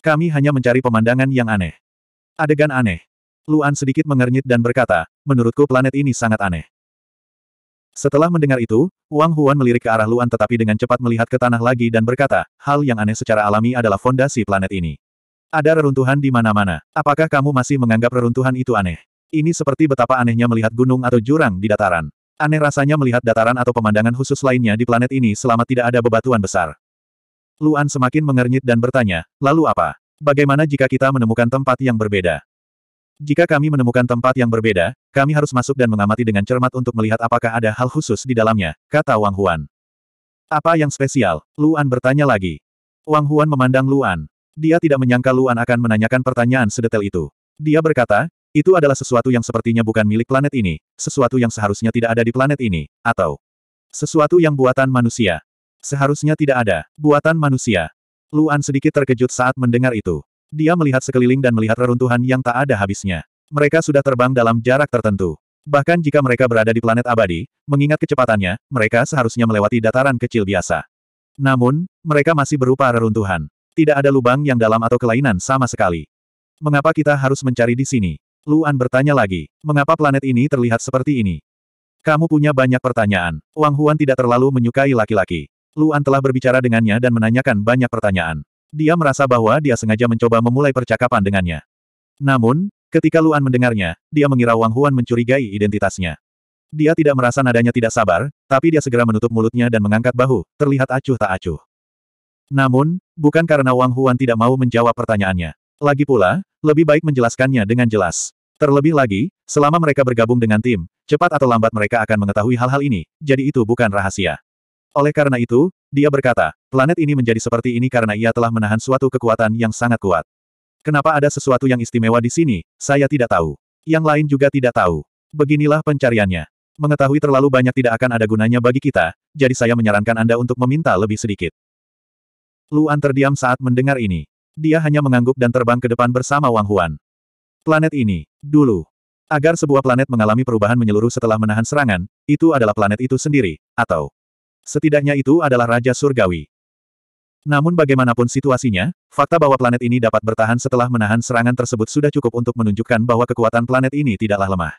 Kami hanya mencari pemandangan yang aneh. Adegan aneh. Luan sedikit mengernyit dan berkata, menurutku planet ini sangat aneh. Setelah mendengar itu, Wang Huan melirik ke arah Luan tetapi dengan cepat melihat ke tanah lagi dan berkata, hal yang aneh secara alami adalah fondasi planet ini. Ada reruntuhan di mana-mana. Apakah kamu masih menganggap reruntuhan itu aneh? Ini seperti betapa anehnya melihat gunung atau jurang di dataran. Aneh rasanya melihat dataran atau pemandangan khusus lainnya di planet ini selama tidak ada bebatuan besar. Luan semakin mengernyit dan bertanya, lalu apa? Bagaimana jika kita menemukan tempat yang berbeda? Jika kami menemukan tempat yang berbeda, kami harus masuk dan mengamati dengan cermat untuk melihat apakah ada hal khusus di dalamnya, kata Wang Huan. Apa yang spesial? Luan bertanya lagi. Wang Huan memandang Luan. Dia tidak menyangka Luan akan menanyakan pertanyaan sedetail itu. Dia berkata, itu adalah sesuatu yang sepertinya bukan milik planet ini, sesuatu yang seharusnya tidak ada di planet ini, atau sesuatu yang buatan manusia. Seharusnya tidak ada, buatan manusia. Luan sedikit terkejut saat mendengar itu. Dia melihat sekeliling dan melihat reruntuhan yang tak ada habisnya. Mereka sudah terbang dalam jarak tertentu. Bahkan jika mereka berada di planet abadi, mengingat kecepatannya, mereka seharusnya melewati dataran kecil biasa. Namun, mereka masih berupa reruntuhan. Tidak ada lubang yang dalam atau kelainan sama sekali. Mengapa kita harus mencari di sini? Luan bertanya lagi, mengapa planet ini terlihat seperti ini? Kamu punya banyak pertanyaan. Wang Huan tidak terlalu menyukai laki-laki. Luan telah berbicara dengannya dan menanyakan banyak pertanyaan. Dia merasa bahwa dia sengaja mencoba memulai percakapan dengannya. Namun, ketika Luan mendengarnya, dia mengira Wang Huan mencurigai identitasnya. Dia tidak merasa nadanya tidak sabar, tapi dia segera menutup mulutnya dan mengangkat bahu, terlihat acuh tak acuh. Namun, bukan karena Wang Huan tidak mau menjawab pertanyaannya. Lagi pula, lebih baik menjelaskannya dengan jelas. Terlebih lagi, selama mereka bergabung dengan tim, cepat atau lambat mereka akan mengetahui hal-hal ini, jadi itu bukan rahasia. Oleh karena itu, dia berkata, planet ini menjadi seperti ini karena ia telah menahan suatu kekuatan yang sangat kuat. Kenapa ada sesuatu yang istimewa di sini, saya tidak tahu. Yang lain juga tidak tahu. Beginilah pencariannya. Mengetahui terlalu banyak tidak akan ada gunanya bagi kita, jadi saya menyarankan Anda untuk meminta lebih sedikit. Luan terdiam saat mendengar ini. Dia hanya mengangguk dan terbang ke depan bersama Wang Huan. Planet ini, dulu. Agar sebuah planet mengalami perubahan menyeluruh setelah menahan serangan, itu adalah planet itu sendiri, atau setidaknya itu adalah Raja Surgawi. Namun bagaimanapun situasinya, fakta bahwa planet ini dapat bertahan setelah menahan serangan tersebut sudah cukup untuk menunjukkan bahwa kekuatan planet ini tidaklah lemah.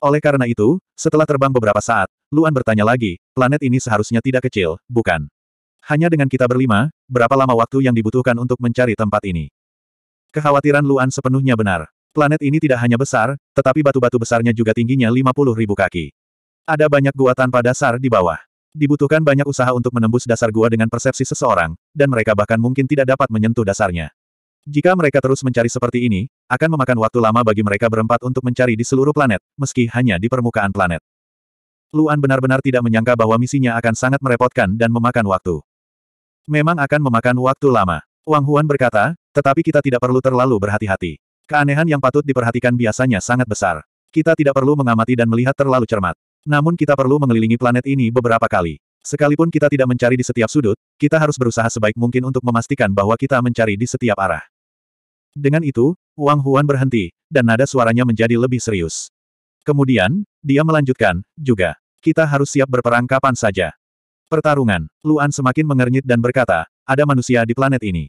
Oleh karena itu, setelah terbang beberapa saat, Luan bertanya lagi, planet ini seharusnya tidak kecil, bukan? Hanya dengan kita berlima, berapa lama waktu yang dibutuhkan untuk mencari tempat ini? Kekhawatiran Luan sepenuhnya benar. Planet ini tidak hanya besar, tetapi batu-batu besarnya juga tingginya 50 ribu kaki. Ada banyak gua tanpa dasar di bawah. Dibutuhkan banyak usaha untuk menembus dasar gua dengan persepsi seseorang, dan mereka bahkan mungkin tidak dapat menyentuh dasarnya. Jika mereka terus mencari seperti ini, akan memakan waktu lama bagi mereka berempat untuk mencari di seluruh planet, meski hanya di permukaan planet. Luan benar-benar tidak menyangka bahwa misinya akan sangat merepotkan dan memakan waktu. Memang akan memakan waktu lama. Wang Huan berkata, tetapi kita tidak perlu terlalu berhati-hati. Keanehan yang patut diperhatikan biasanya sangat besar. Kita tidak perlu mengamati dan melihat terlalu cermat. Namun kita perlu mengelilingi planet ini beberapa kali. Sekalipun kita tidak mencari di setiap sudut, kita harus berusaha sebaik mungkin untuk memastikan bahwa kita mencari di setiap arah. Dengan itu, Wang Huan berhenti, dan nada suaranya menjadi lebih serius. Kemudian, dia melanjutkan, juga, kita harus siap berperang kapan saja. Pertarungan, Luan semakin mengernyit dan berkata, ada manusia di planet ini.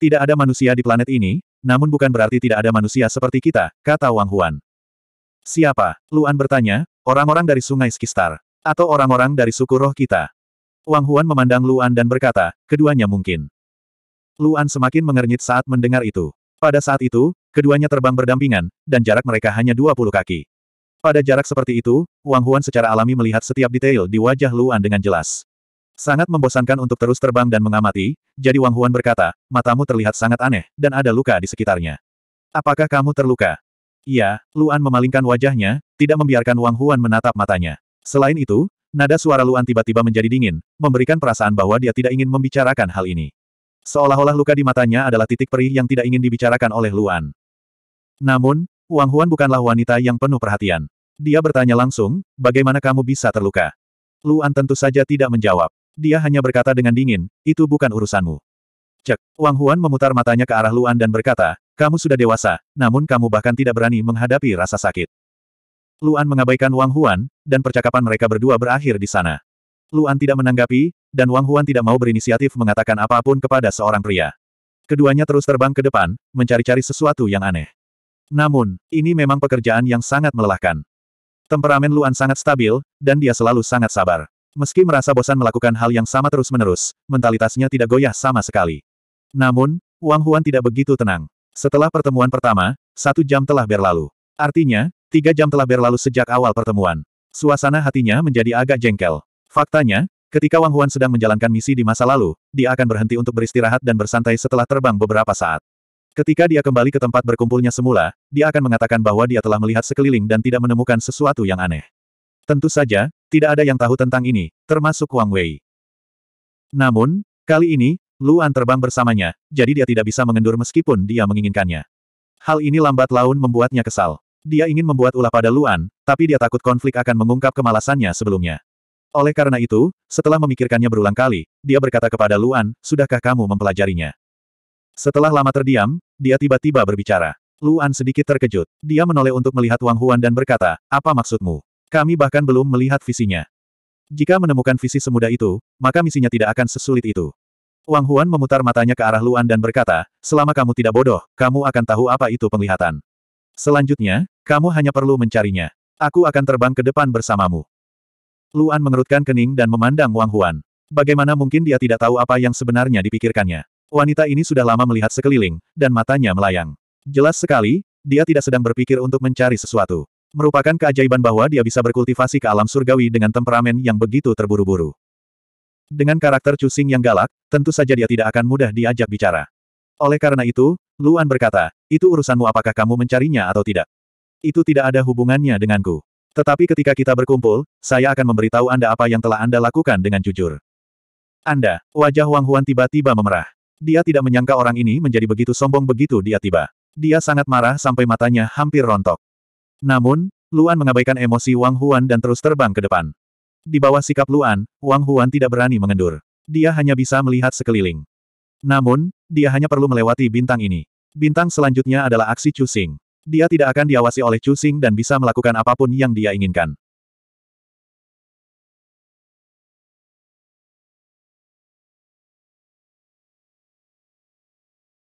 Tidak ada manusia di planet ini, namun bukan berarti tidak ada manusia seperti kita, kata Wang Huan. Siapa? Luan bertanya, orang-orang dari sungai Skistar. Atau orang-orang dari suku roh kita. Wang Huan memandang Luan dan berkata, keduanya mungkin. Luan semakin mengernyit saat mendengar itu. Pada saat itu, keduanya terbang berdampingan, dan jarak mereka hanya 20 kaki. Pada jarak seperti itu, Wang Huan secara alami melihat setiap detail di wajah Luan dengan jelas. Sangat membosankan untuk terus terbang dan mengamati, jadi Wang Huan berkata, matamu terlihat sangat aneh, dan ada luka di sekitarnya. Apakah kamu terluka? Iya, Luan memalingkan wajahnya, tidak membiarkan Wang Huan menatap matanya. Selain itu, nada suara Luan tiba-tiba menjadi dingin, memberikan perasaan bahwa dia tidak ingin membicarakan hal ini. Seolah-olah luka di matanya adalah titik perih yang tidak ingin dibicarakan oleh Luan. Namun, Wang Huan bukanlah wanita yang penuh perhatian. Dia bertanya langsung, bagaimana kamu bisa terluka? Luan tentu saja tidak menjawab. Dia hanya berkata dengan dingin, itu bukan urusanmu. Cek, Wang Huan memutar matanya ke arah Luan dan berkata, kamu sudah dewasa, namun kamu bahkan tidak berani menghadapi rasa sakit. Luan mengabaikan Wang Huan, dan percakapan mereka berdua berakhir di sana. Luan tidak menanggapi, dan Wang Huan tidak mau berinisiatif mengatakan apapun kepada seorang pria. Keduanya terus terbang ke depan, mencari-cari sesuatu yang aneh. Namun, ini memang pekerjaan yang sangat melelahkan. Temperamen Luan sangat stabil, dan dia selalu sangat sabar. Meski merasa bosan melakukan hal yang sama terus-menerus, mentalitasnya tidak goyah sama sekali. Namun, Wang Huan tidak begitu tenang. Setelah pertemuan pertama, satu jam telah berlalu. Artinya, tiga jam telah berlalu sejak awal pertemuan. Suasana hatinya menjadi agak jengkel. Faktanya, ketika Wang Huan sedang menjalankan misi di masa lalu, dia akan berhenti untuk beristirahat dan bersantai setelah terbang beberapa saat. Ketika dia kembali ke tempat berkumpulnya semula, dia akan mengatakan bahwa dia telah melihat sekeliling dan tidak menemukan sesuatu yang aneh. Tentu saja, tidak ada yang tahu tentang ini, termasuk Wang Wei. Namun, kali ini, Luan terbang bersamanya, jadi dia tidak bisa mengendur meskipun dia menginginkannya. Hal ini lambat laun membuatnya kesal. Dia ingin membuat ulah pada Luan, tapi dia takut konflik akan mengungkap kemalasannya sebelumnya. Oleh karena itu, setelah memikirkannya berulang kali, dia berkata kepada Luan, sudahkah kamu mempelajarinya? Setelah lama terdiam, dia tiba-tiba berbicara. Luan sedikit terkejut. Dia menoleh untuk melihat Wang Huan dan berkata, apa maksudmu? Kami bahkan belum melihat visinya. Jika menemukan visi semudah itu, maka misinya tidak akan sesulit itu. Wang Huan memutar matanya ke arah Luan dan berkata, selama kamu tidak bodoh, kamu akan tahu apa itu penglihatan. Selanjutnya, kamu hanya perlu mencarinya. Aku akan terbang ke depan bersamamu. Luan mengerutkan kening dan memandang Wang Huan. Bagaimana mungkin dia tidak tahu apa yang sebenarnya dipikirkannya? Wanita ini sudah lama melihat sekeliling, dan matanya melayang. Jelas sekali, dia tidak sedang berpikir untuk mencari sesuatu. Merupakan keajaiban bahwa dia bisa berkultivasi ke alam surgawi dengan temperamen yang begitu terburu-buru. Dengan karakter Cusing yang galak, tentu saja dia tidak akan mudah diajak bicara. Oleh karena itu, Luan berkata, itu urusanmu apakah kamu mencarinya atau tidak. Itu tidak ada hubungannya denganku. Tetapi ketika kita berkumpul, saya akan memberitahu Anda apa yang telah Anda lakukan dengan jujur. Anda, wajah Wang Huan tiba-tiba memerah. Dia tidak menyangka orang ini menjadi begitu sombong begitu dia tiba. Dia sangat marah sampai matanya hampir rontok. Namun, Luan mengabaikan emosi Wang Huan dan terus terbang ke depan. Di bawah sikap Luan, Wang Huan tidak berani mengendur. Dia hanya bisa melihat sekeliling. Namun, dia hanya perlu melewati bintang ini. Bintang selanjutnya adalah aksi Chu Xing. Dia tidak akan diawasi oleh Chu Xing dan bisa melakukan apapun yang dia inginkan.